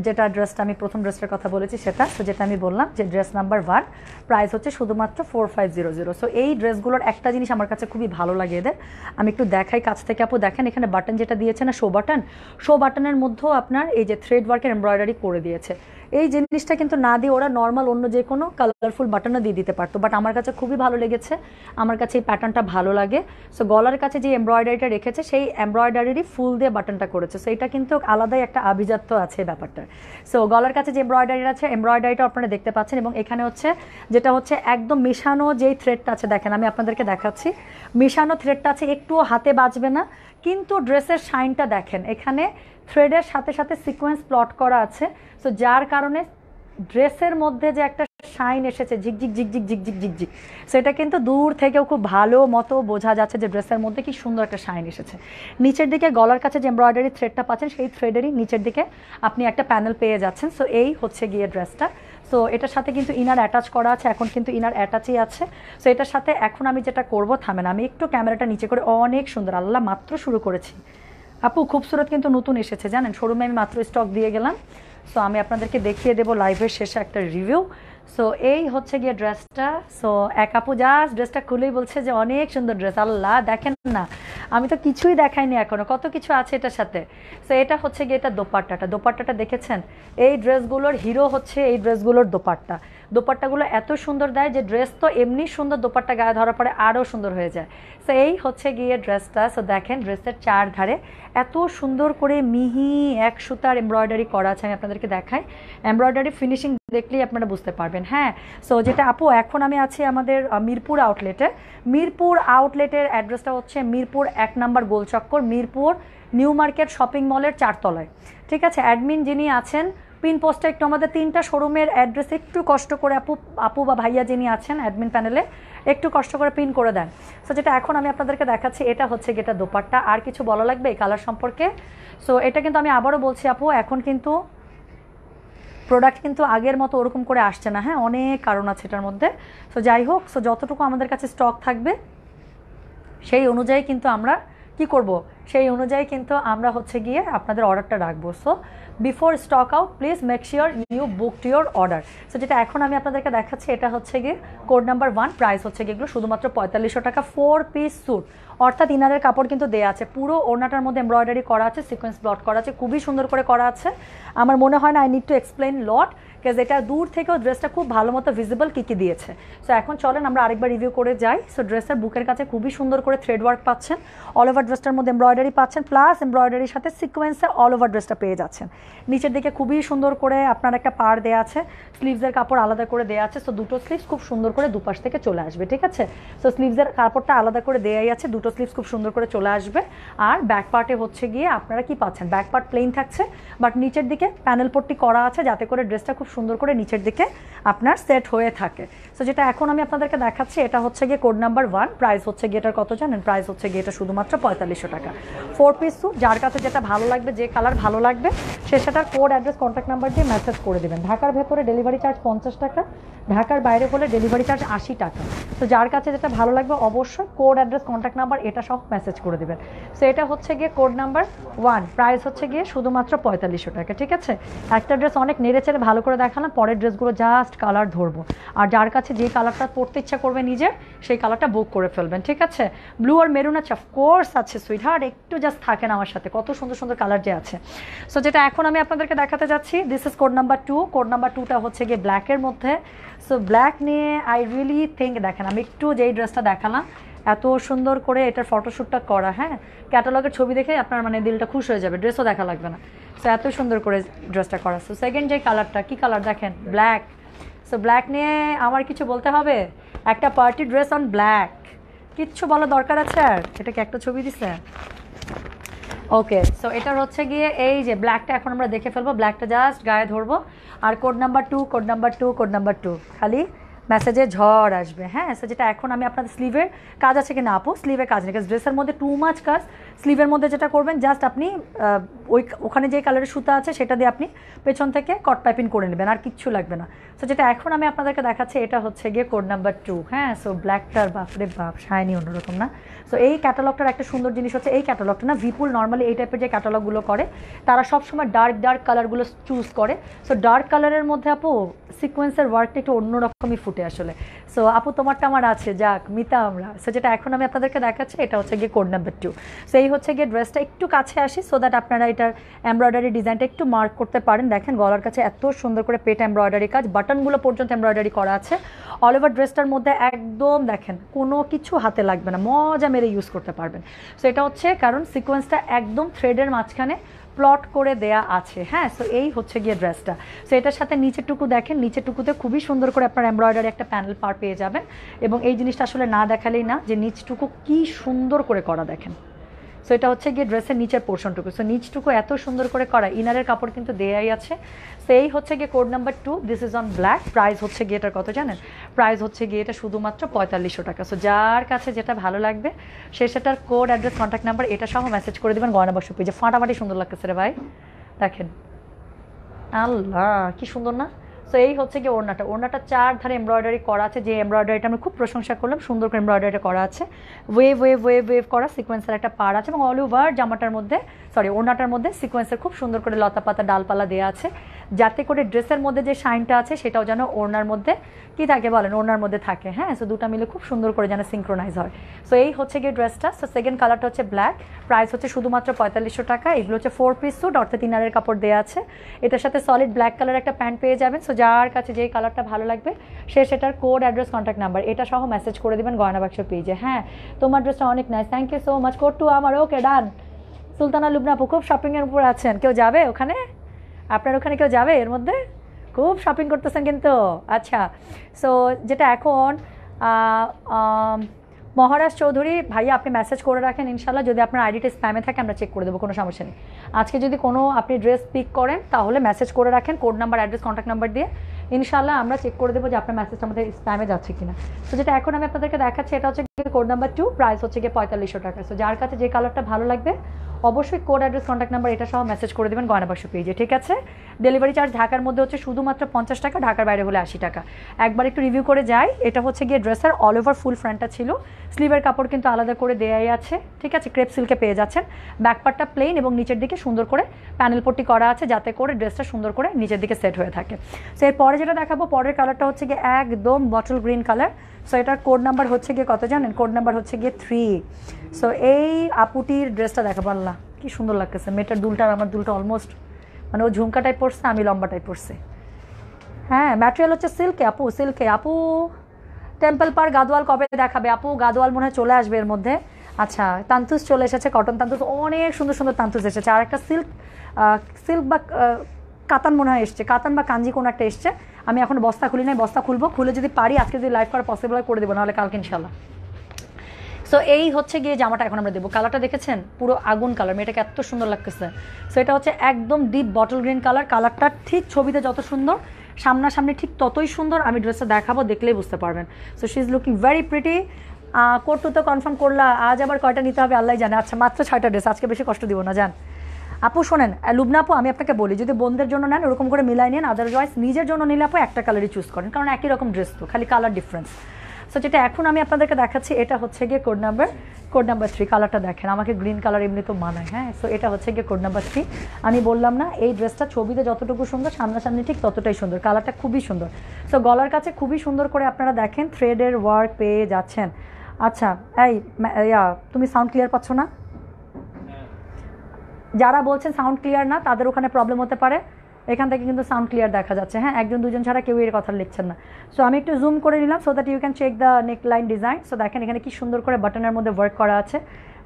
যেটা ড্রেসটা আমি প্রথম ড্রেসটার কথা বলেছি সেটা সো যেটা আমি বললাম যে ড্রেস নাম্বার ওয়ান প্রাইস হচ্ছে শুধুমাত্র four five zero zero so এই ড্রেসগুলোর একটা জিনিস আমার কাছে খুবই ভালো লাগে এদের আমি একটু দেখাই কাছ থেকে আপু দেখেন এখানে বাটন যেটা দিয়েছে না শো বাটন শো বাটনের মধ্যেও আপনার এই যে থ্রেড ওয়ার্কের এমব্রয়ডারি করে দিয়েছে এই জিনিসটা কিন্তু না দিয়ে ওরা নর্মাল অন্য যে কোনো কালারফুল বাটনও দিয়ে দিতে পারতো বাট আমার কাছে খুবই ভালো লেগেছে আমার কাছে এই প্যাটার্নটা ভালো লাগে সো গলার কাছে যে এমব্রয়ডারিটা রেখেছে সেই এমব্রয়ডারিরই ফুল দিয়ে বাটনটা করেছে সো এটা কিন্তু আলাদাই একটা আভিজাত্য আছে ব্যাপারটার সো গলার কাছে যে এমব্রয়ডারি আছে এমব্রয়ডারিটা আপনারা দেখতে পাচ্ছেন এবং এখানে হচ্ছে যেটা হচ্ছে একদম মিশানো যেই থ্রেডটা আছে দেখেন আমি আপনাদেরকে দেখাচ্ছি মিশানো থ্রেডটা আছে একটুও হাতে বাজবে না কিন্তু ড্রেসের শাইনটা দেখেন এখানে থ্রেডের সাথে সাথে সিকোয়েন্স প্লট করা আছে সো যার কারণে ড্রেসের মধ্যে যে একটা শাইন এসেছে ঝিকঝিক ঝিকঝিক ঝিকঝিক ঝিকঝিক সেটা কিন্তু দূর থেকেও খুব ভালো মতো বোঝা যাচ্ছে যে ড্রেসের মধ্যে কি সুন্দর একটা শাইন এসেছে নিচের দিকে গলার কাছে যে এমব্রয়ডারি থ্রেডটা পাচ্ছেন সেই থ্রেডেরই নিচের দিকে আপনি একটা প্যানেল পেয়ে যাচ্ছেন সো এই হচ্ছে গিয়ে ড্রেসটা সো এটার সাথে কিন্তু ইনার অ্যাটাচ করা আছে এখন কিন্তু ইনার অ্যাটাচই আছে সো এটার সাথে এখন আমি যেটা করবো থামেন আমি একটু ক্যামেরাটা নিচে করে অনেক সুন্দর আল্লাহ মাত্র শুরু করেছি আপু খুবসুরত কিন্তু নতুন এসেছে জানেন শোরুমে আমি মাত্র স্টক দিয়ে গেলাম সো আমি আপনাদেরকে দেখিয়ে দেবো লাইভের শেষে একটা রিভিউ সো এই হচ্ছে গিয়ে ড্রেসটা সো এক আপু জাস্ট ড্রেসটা খুলেই বলছে যে অনেক সুন্দর ড্রেস আল্লাহ দেখেন না আমি তো কিছুই দেখাইনি এখনও কত কিছু আছে এটার সাথে সো এটা হচ্ছে গিয়ে এটা দোপাট্টাটা দোপাট্টাটা দেখেছেন এই ড্রেসগুলোর হিরো হচ্ছে এই ড্রেসগুলোর দোপাট্টা দোপাট্টাগুলো এত সুন্দর দেয় যে ড্রেস তো এমনি সুন্দর দোপাট্টা গায়ে ধরা পড়ে আরও সুন্দর হয়ে যায় সো এই হচ্ছে গিয়ে ড্রেসটা সো দেখেন ড্রেসের চার ধারে এত সুন্দর করে মিহি এক সুতার এমব্রয়ডারি করা আছে আমি আপনাদেরকে দেখাই এমব্রয়ডারি ফিনিশিং দেখলেই আপনারা বুঝতে পারবেন হ্যাঁ সো যেটা আপু এখন আমি আছি আমাদের মিরপুর আউটলেটে মিরপুর আউটলেটের অ্যাড্রেসটা হচ্ছে মিরপুর এক নম্বর গোলচক্কর মিরপুর নিউ মার্কেট শপিং মলের চারতলায় ঠিক আছে অ্যাডমিন যিনি আছেন পিন পোস্টটা একটু আমাদের তিনটা শোরুমের অ্যাড্রেস একটু কষ্ট করে আপু আপু বা ভাইয়া যিনি আছেন অ্যাডমিন প্যানেলে একটু কষ্ট করে পিন করে দেন সো যেটা এখন আমি আপনাদেরকে দেখাচ্ছি এটা হচ্ছে গেটা দোপাট্টা আর কিছু বলা লাগবে এই কালার সম্পর্কে সো এটা কিন্তু আমি আবারও বলছি আপু এখন কিন্তু প্রোডাক্ট কিন্তু আগের মতো ওরকম করে আসছে না হ্যাঁ অনেক কারণ আছে এটার মধ্যে সো যাই হোক সো যতটুকু আমাদের কাছে স্টক থাকবে সেই অনুযায়ী কিন্তু আমরা কি করব সেই অনুযায়ী কিন্তু আমরা হচ্ছে গিয়ে আপনাদের অর্ডারটা রাখবো so before stock out please make sure you book to your order so যেটা এখন আমি আপনাদেরকে দেখাচ্ছি এটা হচ্ছে গিয়ে কোড নাম্বার ওয়ান প্রাইস হচ্ছে গিয়ে এগুলো শুধুমাত্র পঁয়তাল্লিশশো টাকা ফোর পিস স্যুট অর্থাৎ ইনাদের কাপড় কিন্তু দেওয়া আছে পুরো ওড়নাটার মধ্যে এমব্রয়ডারি করা আছে সিকোয়েন্স ব্লট করা আছে খুবই সুন্দর করে করা আছে আমার মনে হয় না I need to explain lot কাজ এটা দূর থেকেও ড্রেসটা খুব ভালো মতো ভিজিবল কী কী দিয়েছে সো এখন চলেন আমরা আরেকবার রিভিউ করে যাই সো ড্রেসের বুকের কাছে খুবই সুন্দর করে থ্রেড ওয়ার্ক পাচ্ছেন অল ওভার ড্রেসটার মধ্যে এমব্রয়ডারি এমব্রয়ডারি পাচ্ছেন প্লাস এমব্রয়ডারির সাথে সিকোয়েন্সে অল ওভার ড্রেসটা পেয়ে যাচ্ছেন নিচের দিকে খুবই সুন্দর করে আপনার একটা পার দেওয়া আছে স্লিভসের কাপড় আলাদা করে দেওয়া আছে সো দুটো স্লিভস খুব সুন্দর করে দুপাশ থেকে চলে আসবে ঠিক আছে সো স্লিভসের কাপড়টা আলাদা করে দেওয়াই আছে দুটো স্লিভস খুব সুন্দর করে চলে আসবে আর ব্যাক পার্টে হচ্ছে গিয়ে আপনারা কি পাচ্ছেন ব্যাক পার্ট প্লেন থাকছে বাট নিচের দিকে প্যানেল পট্টি করা আছে যাতে করে ড্রেসটা খুব সুন্দর করে নিচের দিকে আপনার সেট হয়ে থাকে সো যেটা এখন আমি আপনাদেরকে দেখাচ্ছি এটা হচ্ছে গিয়ে কোড নাম্বার ওয়ান প্রাইস হচ্ছে গিয়ে এটার কত জানেন প্রাইস হচ্ছে গিয়ে এটা শুধুমাত্র পঁয়তাল্লিশশো টাকা ফোর পিস সু যার কাছে যেটা ভালো লাগবে যে কালার ভালো লাগবে সে সেটার কোড অ্যাড্রেস কন্ট্যাক্ট নাম্বার দিয়ে মেসেজ করে দেবেন ঢাকার ভেতরে ডেলিভারি চার্জ পঞ্চাশ টাকা ঢাকার বাইরে হলে ডেলিভারি চার্জ আশি টাকা তো যার কাছে যেটা ভালো লাগবে অবশ্যই কোড অ্যাড্রেস কন্ট্যাক্ট নাম্বার এটা সব মেসেজ করে দেবেন সো এটা হচ্ছে গিয়ে কোড নাম্বার ওয়ান প্রাইস হচ্ছে গিয়ে শুধুমাত্র পঁয়তাল্লিশশো টাকা ঠিক আছে একটা ড্রেস অনেক নেড়ে চেড়ে ভালো করে দেখালাম পরের ড্রেসগুলো জাস্ট কালার ধরবো আর যার কাছে আছে যে কালারটা পড়তে ইচ্ছা করবে নিজের সেই কালারটা বুক করে ফেলবেন ঠিক আছে ব্লু আর মেরুন আছে অফকোর্স আছে সুইটহার্ট একটু জাস্ট থাকেন আমার সাথে কত সুন্দর সুন্দর কালার যে আছে সো যেটা এখন আমি আপনাদেরকে দেখাতে যাচ্ছি this is code number two code number টুটা হচ্ছে গিয়ে ব্ল্যাকের মধ্যে সো ব্ল্যাক নিয়ে আই রিয়েলি থিঙ্ক দেখেন আমি একটু যেই ড্রেসটা দেখালাম এত সুন্দর করে এটার ফটোশ্যুটটা করা হ্যাঁ ক্যাটালগের ছবি দেখে আপনার মানে দিলটা খুশ হয়ে যাবে ড্রেসও দেখা লাগবে না সো এত সুন্দর করে ড্রেসটা করা সো সেকেন্ড যে কালারটা কী কালার দেখেন ব্ল্যাক সো ব্ল্যাক নিয়ে আমার কিছু বলতে হবে একটা পার্টি ড্রেস অন ব্ল্যাক কিচ্ছু বলা দরকার আছে আর এটাকে একটা ছবি দিছে ওকে সো এটা হচ্ছে গিয়ে এই যে ব্ল্যাকটা এখন আমরা দেখে ফেলবো ব্ল্যাকটা জাস্ট গায়ে ধরবো আর code number two code number two code number two খালি ম্যাসেজে ঝড় আসবে হ্যাঁ যেটা এখন আমি আপনাদের স্লিভের কাজ আছে কি না আপু স্লিভের কাজ নেই ড্রেসের মধ্যে টু মাছ কাজ স্লিভের মধ্যে যেটা করবেন জাস্ট আপনি ওই ওখানে যে কালারের সুতা আছে সেটা দিয়ে আপনি পেছন থেকে কট পাইপিং করে নেবেন আর কিচ্ছু লাগবে না সো যেটা এখন আমি আপনাদেরকে দেখাচ্ছি এটা হচ্ছে গিয়ে কোড নাম্বার টু হ্যাঁ সো ব্ল্যাকটার বাপরে বাপ শাইনি অন্যরকম না সো এই ক্যাটালগটার একটা সুন্দর জিনিস হচ্ছে এই ক্যাটালগটা না ভিপুল নর্মালি এই টাইপের যে ক্যাটালগুলো করে তারা সবসময় ডার্ক ডার্ক কালারগুলো চুজ করে সো ডার্ক কালারের মধ্যে আপু সিকোয়েন্সের ওয়ার্কটা একটু অন্যরকমই ফুট ওঠে আসলে সো আপু তোমারটা আমার আছে যাক মিতা আমরা সো যেটা এখন আমি আপনাদেরকে দেখাচ্ছি এটা হচ্ছে গিয়ে কোড নাম্বার টু সো এই হচ্ছে গিয়ে ড্রেসটা একটু কাছে আসি সো দ্যাট আপনারা এটার এমব্রয়ডারি ডিজাইনটা একটু মার্ক করতে পারেন দেখেন গলার কাছে এত সুন্দর করে পেট এমব্রয়ডারি কাজ বাটনগুলো পর্যন্ত এমব্রয়ডারি করা আছে অল ওভার ড্রেসটার মধ্যে একদম দেখেন কোনো কিছু হাতে লাগবে না মজা মেরে ইউজ করতে পারবেন সো এটা হচ্ছে কারণ সিকোয়েন্সটা একদম থ্রেডের মাঝখানে প্লট করে দেয়া আছে হ্যাঁ সো এই হচ্ছে গিয়ে ড্রেসটা সো এটার সাথে নিচেরটুকু দেখেন নিচেরটুকুতে খুবই সুন্দর করে আপনার এমব্রয়ডারি একটা প্যানেল পার পেয়ে যাবেন এবং এই জিনিসটা আসলে না দেখালেই না যে নিচটুকু কি সুন্দর করে করা দেখেন সো এটা হচ্ছে গিয়ে ড্রেসের নিচের পোর্শনটুকু সো নিচটুকু এত সুন্দর করে করা ইনারের কাপড় কিন্তু দেয়াই আছে সো এই হচ্ছে গিয়ে code number two this is on black price হচ্ছে গিয়ে এটার কত জানেন প্রাইস হচ্ছে গিয়ে এটা শুধুমাত্র পঁয়তাল্লিশশো টাকা সো যার কাছে যেটা ভালো লাগবে সে সেটার কোড অ্যাড্রেস কন্ট্যাক্ট নাম্বার এটা সহ মেসেজ করে দেবেন গয়না বসু যে ফাটাফাটি সুন্দর লাগতেছে রে ভাই দেখেন আল্লাহ কি সুন্দর না তো এই হচ্ছে গিয়ে ওড়নাটা ওড়নাটা চার ধারে এমব্রয়ডারি করা আছে যে এমব্রয়ডারিটা আমি খুব প্রশংসা করলাম সুন্দর করে এমব্রয়ডারিটা করা আছে ওয়েভ ওয়েভ ওয়েভ ওয়েভ করা সিকোয়েন্সের একটা পার আছে এবং অল ওভার জামাটার মধ্যে সরি ওড়নাটার মধ্যে সিকোয়েন্সের খুব সুন্দর করে লতা পাতা ডালপালা দেওয়া আছে যাতে করে ড্রেসের মধ্যে যে শাইনটা আছে সেটাও যেন ওড়নার মধ্যে কি থাকে বলেন ওড়নার মধ্যে থাকে হ্যাঁ সো দুটা মিলে খুব সুন্দর করে যেন সিঙ্ক্রোনাইজ হয় সো এই হচ্ছে গিয়ে ড্রেসটা সো সেকেন্ড কালারটা হচ্ছে ব্ল্যাক প্রাইস হচ্ছে শুধুমাত্র পঁয়তাল্লিশশো টাকা এগুলো হচ্ছে ফোর পিস সুট অর্থাৎ তিনারের কাপড় দেওয়া আছে এটার সাথে সলিড ব্ল্যাক কালার একটা প্যান্ট পেয়ে যাবেন সো যার কাছে যেই কালারটা ভালো লাগবে সে সেটার কোড অ্যাড্রেস কন্ট্যাক্ট নাম্বার এটা সহ মেসেজ করে দেবেন গয়না বাক্স পেজে হ্যাঁ তোমার ড্রেসটা অনেক nice thank you so much code two আমার ওকে ডান সুলতানা লুবনাপু খুব শপিংয়ের উপর আছেন কেউ যাবে ওখানে আপনার ওখানে কেউ যাবে এর মধ্যে খুব শপিং করতেছেন কিন্তু আচ্ছা সো যেটা এখন মহারাজ চৌধুরী ভাইয়া আপনি মেসেজ করে রাখেন ইনশাল্লাহ যদি আপনার আইডিটা স্প্যামে থাকে আমরা চেক করে দেবো কোনো সমস্যা নেই আজকে যদি কোনো আপনি ড্রেস পিক করেন তাহলে মেসেজ করে রাখেন code number address contact number দিয়ে ইনশাল্লাহ আমরা চেক করে দেবো যে আপনার মেসেজটা আমাদের স্প্যামে যাচ্ছে কিনা তো যেটা এখন আমি আপনাদেরকে দেখাচ্ছি এটা হচ্ছে কোড নাম্বার টু প্রাইস হচ্ছে গিয়ে পঁয়তাল্লিশশো টাকা সো যার কাছে যে কালারটা ভালো লাগবে অবশ্যই কোড অ্যাড্রেস কন্ট্যাক্ট নাম্বার এটা সহ মেসেজ করে দেবেন গয়নাবাসু পেজে ঠিক আছে ডেলিভারি চার্জ ঢাকার মধ্যে হচ্ছে শুধুমাত্র পঞ্চাশ টাকা ঢাকার বাইরে হলে আশি টাকা একবার একটু রিভিউ করে যাই এটা হচ্ছে গিয়ে ড্রেসার অল ওভার ফুল ফ্রন্টটা ছিল স্লিভের কাপড় কিন্তু আলাদা করে দেয়াই আছে ঠিক আছে ক্রেপ সিল্কে পেয়ে যাচ্ছেন ব্যাকপারটা প্লেন এবং নিচের দিকে সুন্দর করে প্যানেল পট্টি করা আছে যাতে করে ড্রেসটা সুন্দর করে নিচের দিকে সেট হয়ে থাকে সো এরপরে যেটা দেখাবো পরের কালারটা হচ্ছে গিয়ে একদম বটল গ্রিন কালার সো এটার কোড নাম্বার হচ্ছে গিয়ে কত জানেন কোড নাম্বার হচ্ছে গিয়ে থ্রি সো এই আপুটির ড্রেসটা দেখা পারলাম কি সুন্দর লাগতেছে মেয়েটার দুলটা আমার দুলটা অলমোস্ট মানে ও ঝুমকা টাইপ পরছে আমি লম্বা টাইপ হ্যাঁ ম্যাটেরিয়াল হচ্ছে সিল্কে আপু সিল্কে আপু টেম্পল পার গাদোয়াল কবে দেখাবে আপু গাদোয়াল মনে হয় চলে আসবে এর মধ্যে আচ্ছা তান্তুস চলে এসেছে কটন তান্তুস অনেক সুন্দর সুন্দর তান্তুস এসেছে আর একটা সিল্ক সিল্ক বা কাতান মনে হয় এসছে কাতান বা কাঞ্জি কোনো একটা এসছে আমি এখন বস্তা খুলি নাই বস্তা খুলবো খুলে যদি পারি আজকে যদি লাইভ করা পসিবল হয় করে দেবো নাহলে কালকে ইনশাল্লাহ সো এই হচ্ছে গিয়ে জামাটা এখন আমরা দেবো কালারটা দেখেছেন পুরো আগুন কালার মেয়েটাকে এত সুন্দর লাগতেছে সো এটা হচ্ছে একদম ডিপ বটল গ্রিন কালার কালারটা ঠিক ছবিতে যত সুন্দর সামনাসামনি ঠিক ততই সুন্দর আমি ড্রেসটা দেখাবো দেখলেই বুঝতে পারবেন so she is looking very pretty কোর্টু তো কনফার্ম করলা আজ আবার কয়টা নিতে হবে আল্লাহ জানে আচ্ছা মাত্র ছয়টা ড্রেস আজকে বেশি কষ্ট দিব না জান আপু শোনেন লুবনা আপু আমি আপনাকে বলি যদি বোনদের জন্য নেন ওরকম করে মিলাই নেন আদারওয়াইজ নিজের জন্য নিলে আপু একটা কালারই চুজ করেন কারণ একই রকম ড্রেস তো খালি কালার ডিফারেন্স সো যেটা এখন আমি আপনাদেরকে দেখাচ্ছি এটা হচ্ছে গিয়ে code number code number three কালারটা দেখেন আমাকে গ্রিন কালার এমনি তো মানায় হ্যাঁ সো এটা হচ্ছে গিয়ে কোড নাম্বার থ্রি আমি বললাম না এই ড্রেসটা ছবিতে যতটুকু সুন্দর সামনাসামনি ঠিক ততটাই সুন্দর কালারটা খুবই সুন্দর সো গলার কাছে খুবই সুন্দর করে আপনারা দেখেন থ্রেডের ওয়ার্ক পেয়ে যাচ্ছেন আচ্ছা এই ইয়া তুমি সাউন্ড ক্লিয়ার পাচ্ছ না যারা বলছেন সাউন্ড ক্লিয়ার না তাদের ওখানে প্রবলেম হতে পারে এখান থেকে কিন্তু সাউন্ড ক্লিয়ার দেখা যাচ্ছে হ্যাঁ একজন দুজন ছাড়া কেউ এর কথা লিখছেন না সো আমি একটু জুম করে নিলাম so that you can check the neckline design so দেখেন এখানে কি সুন্দর করে বাটনের মধ্যে ওয়ার্ক করা আছে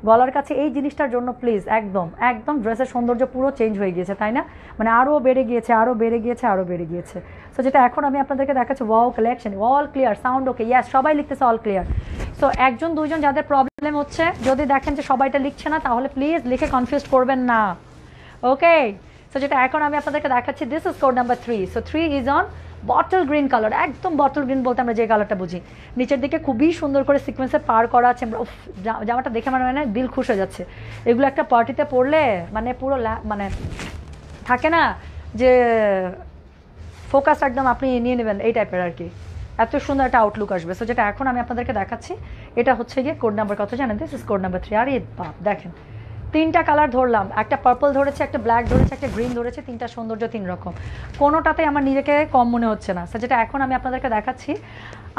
গলার কাছে এই জিনিসটার জন্য প্লিজ একদম একদম ড্রেসের সৌন্দর্য পুরো চেঞ্জ হয়ে গিয়েছে তাই না মানে আরও বেড়ে গিয়েছে আরও বেড়ে গিয়েছে আরও বেড়ে গিয়েছে সো যেটা এখন আমি আপনাদেরকে দেখাচ্ছি wow collection all clear sound okay yes সবাই লিখতেছে অল ক্লিয়ার সো একজন দুইজন যাদের প্রবলেম হচ্ছে যদি দেখেন যে সবাইটা লিখছে না তাহলে প্লিজ লিখে কনফিউজ করবেন না ওকে সো যেটা এখন আমি আপনাদেরকে দেখাচ্ছি this is code number three so three is on bottle green colour একদম বটল গ্রিন বলতে আমরা যে কালারটা বুঝি নিচের দিকে খুবই সুন্দর করে সিকোয়েন্সে পার করা আছে জামাটা দেখে মানে মানে দিল খুশ হয়ে যাচ্ছে এগুলো একটা পার্টিতে পড়লে মানে পুরো মানে থাকে না যে ফোকাস একদম আপনি নিয়ে নেবেন এই টাইপের আর কি এত সুন্দর একটা আউটলুক আসবে সো যেটা এখন আমি আপনাদেরকে দেখাচ্ছি এটা হচ্ছে গিয়ে কোড নাম্বার কত জানেন this is code number three আর এ বাপ দেখেন তিনটা কালার ধরলাম একটা পার্পল ধরেছে একটা ব্ল্যাক ধরেছে একটা গ্রিন ধরেছে তিনটা সৌন্দর্য তিন রকম কোনোটাতে আমার নিজেকে কম মনে হচ্ছে না স্যার যেটা এখন আমি আপনাদেরকে দেখাচ্ছি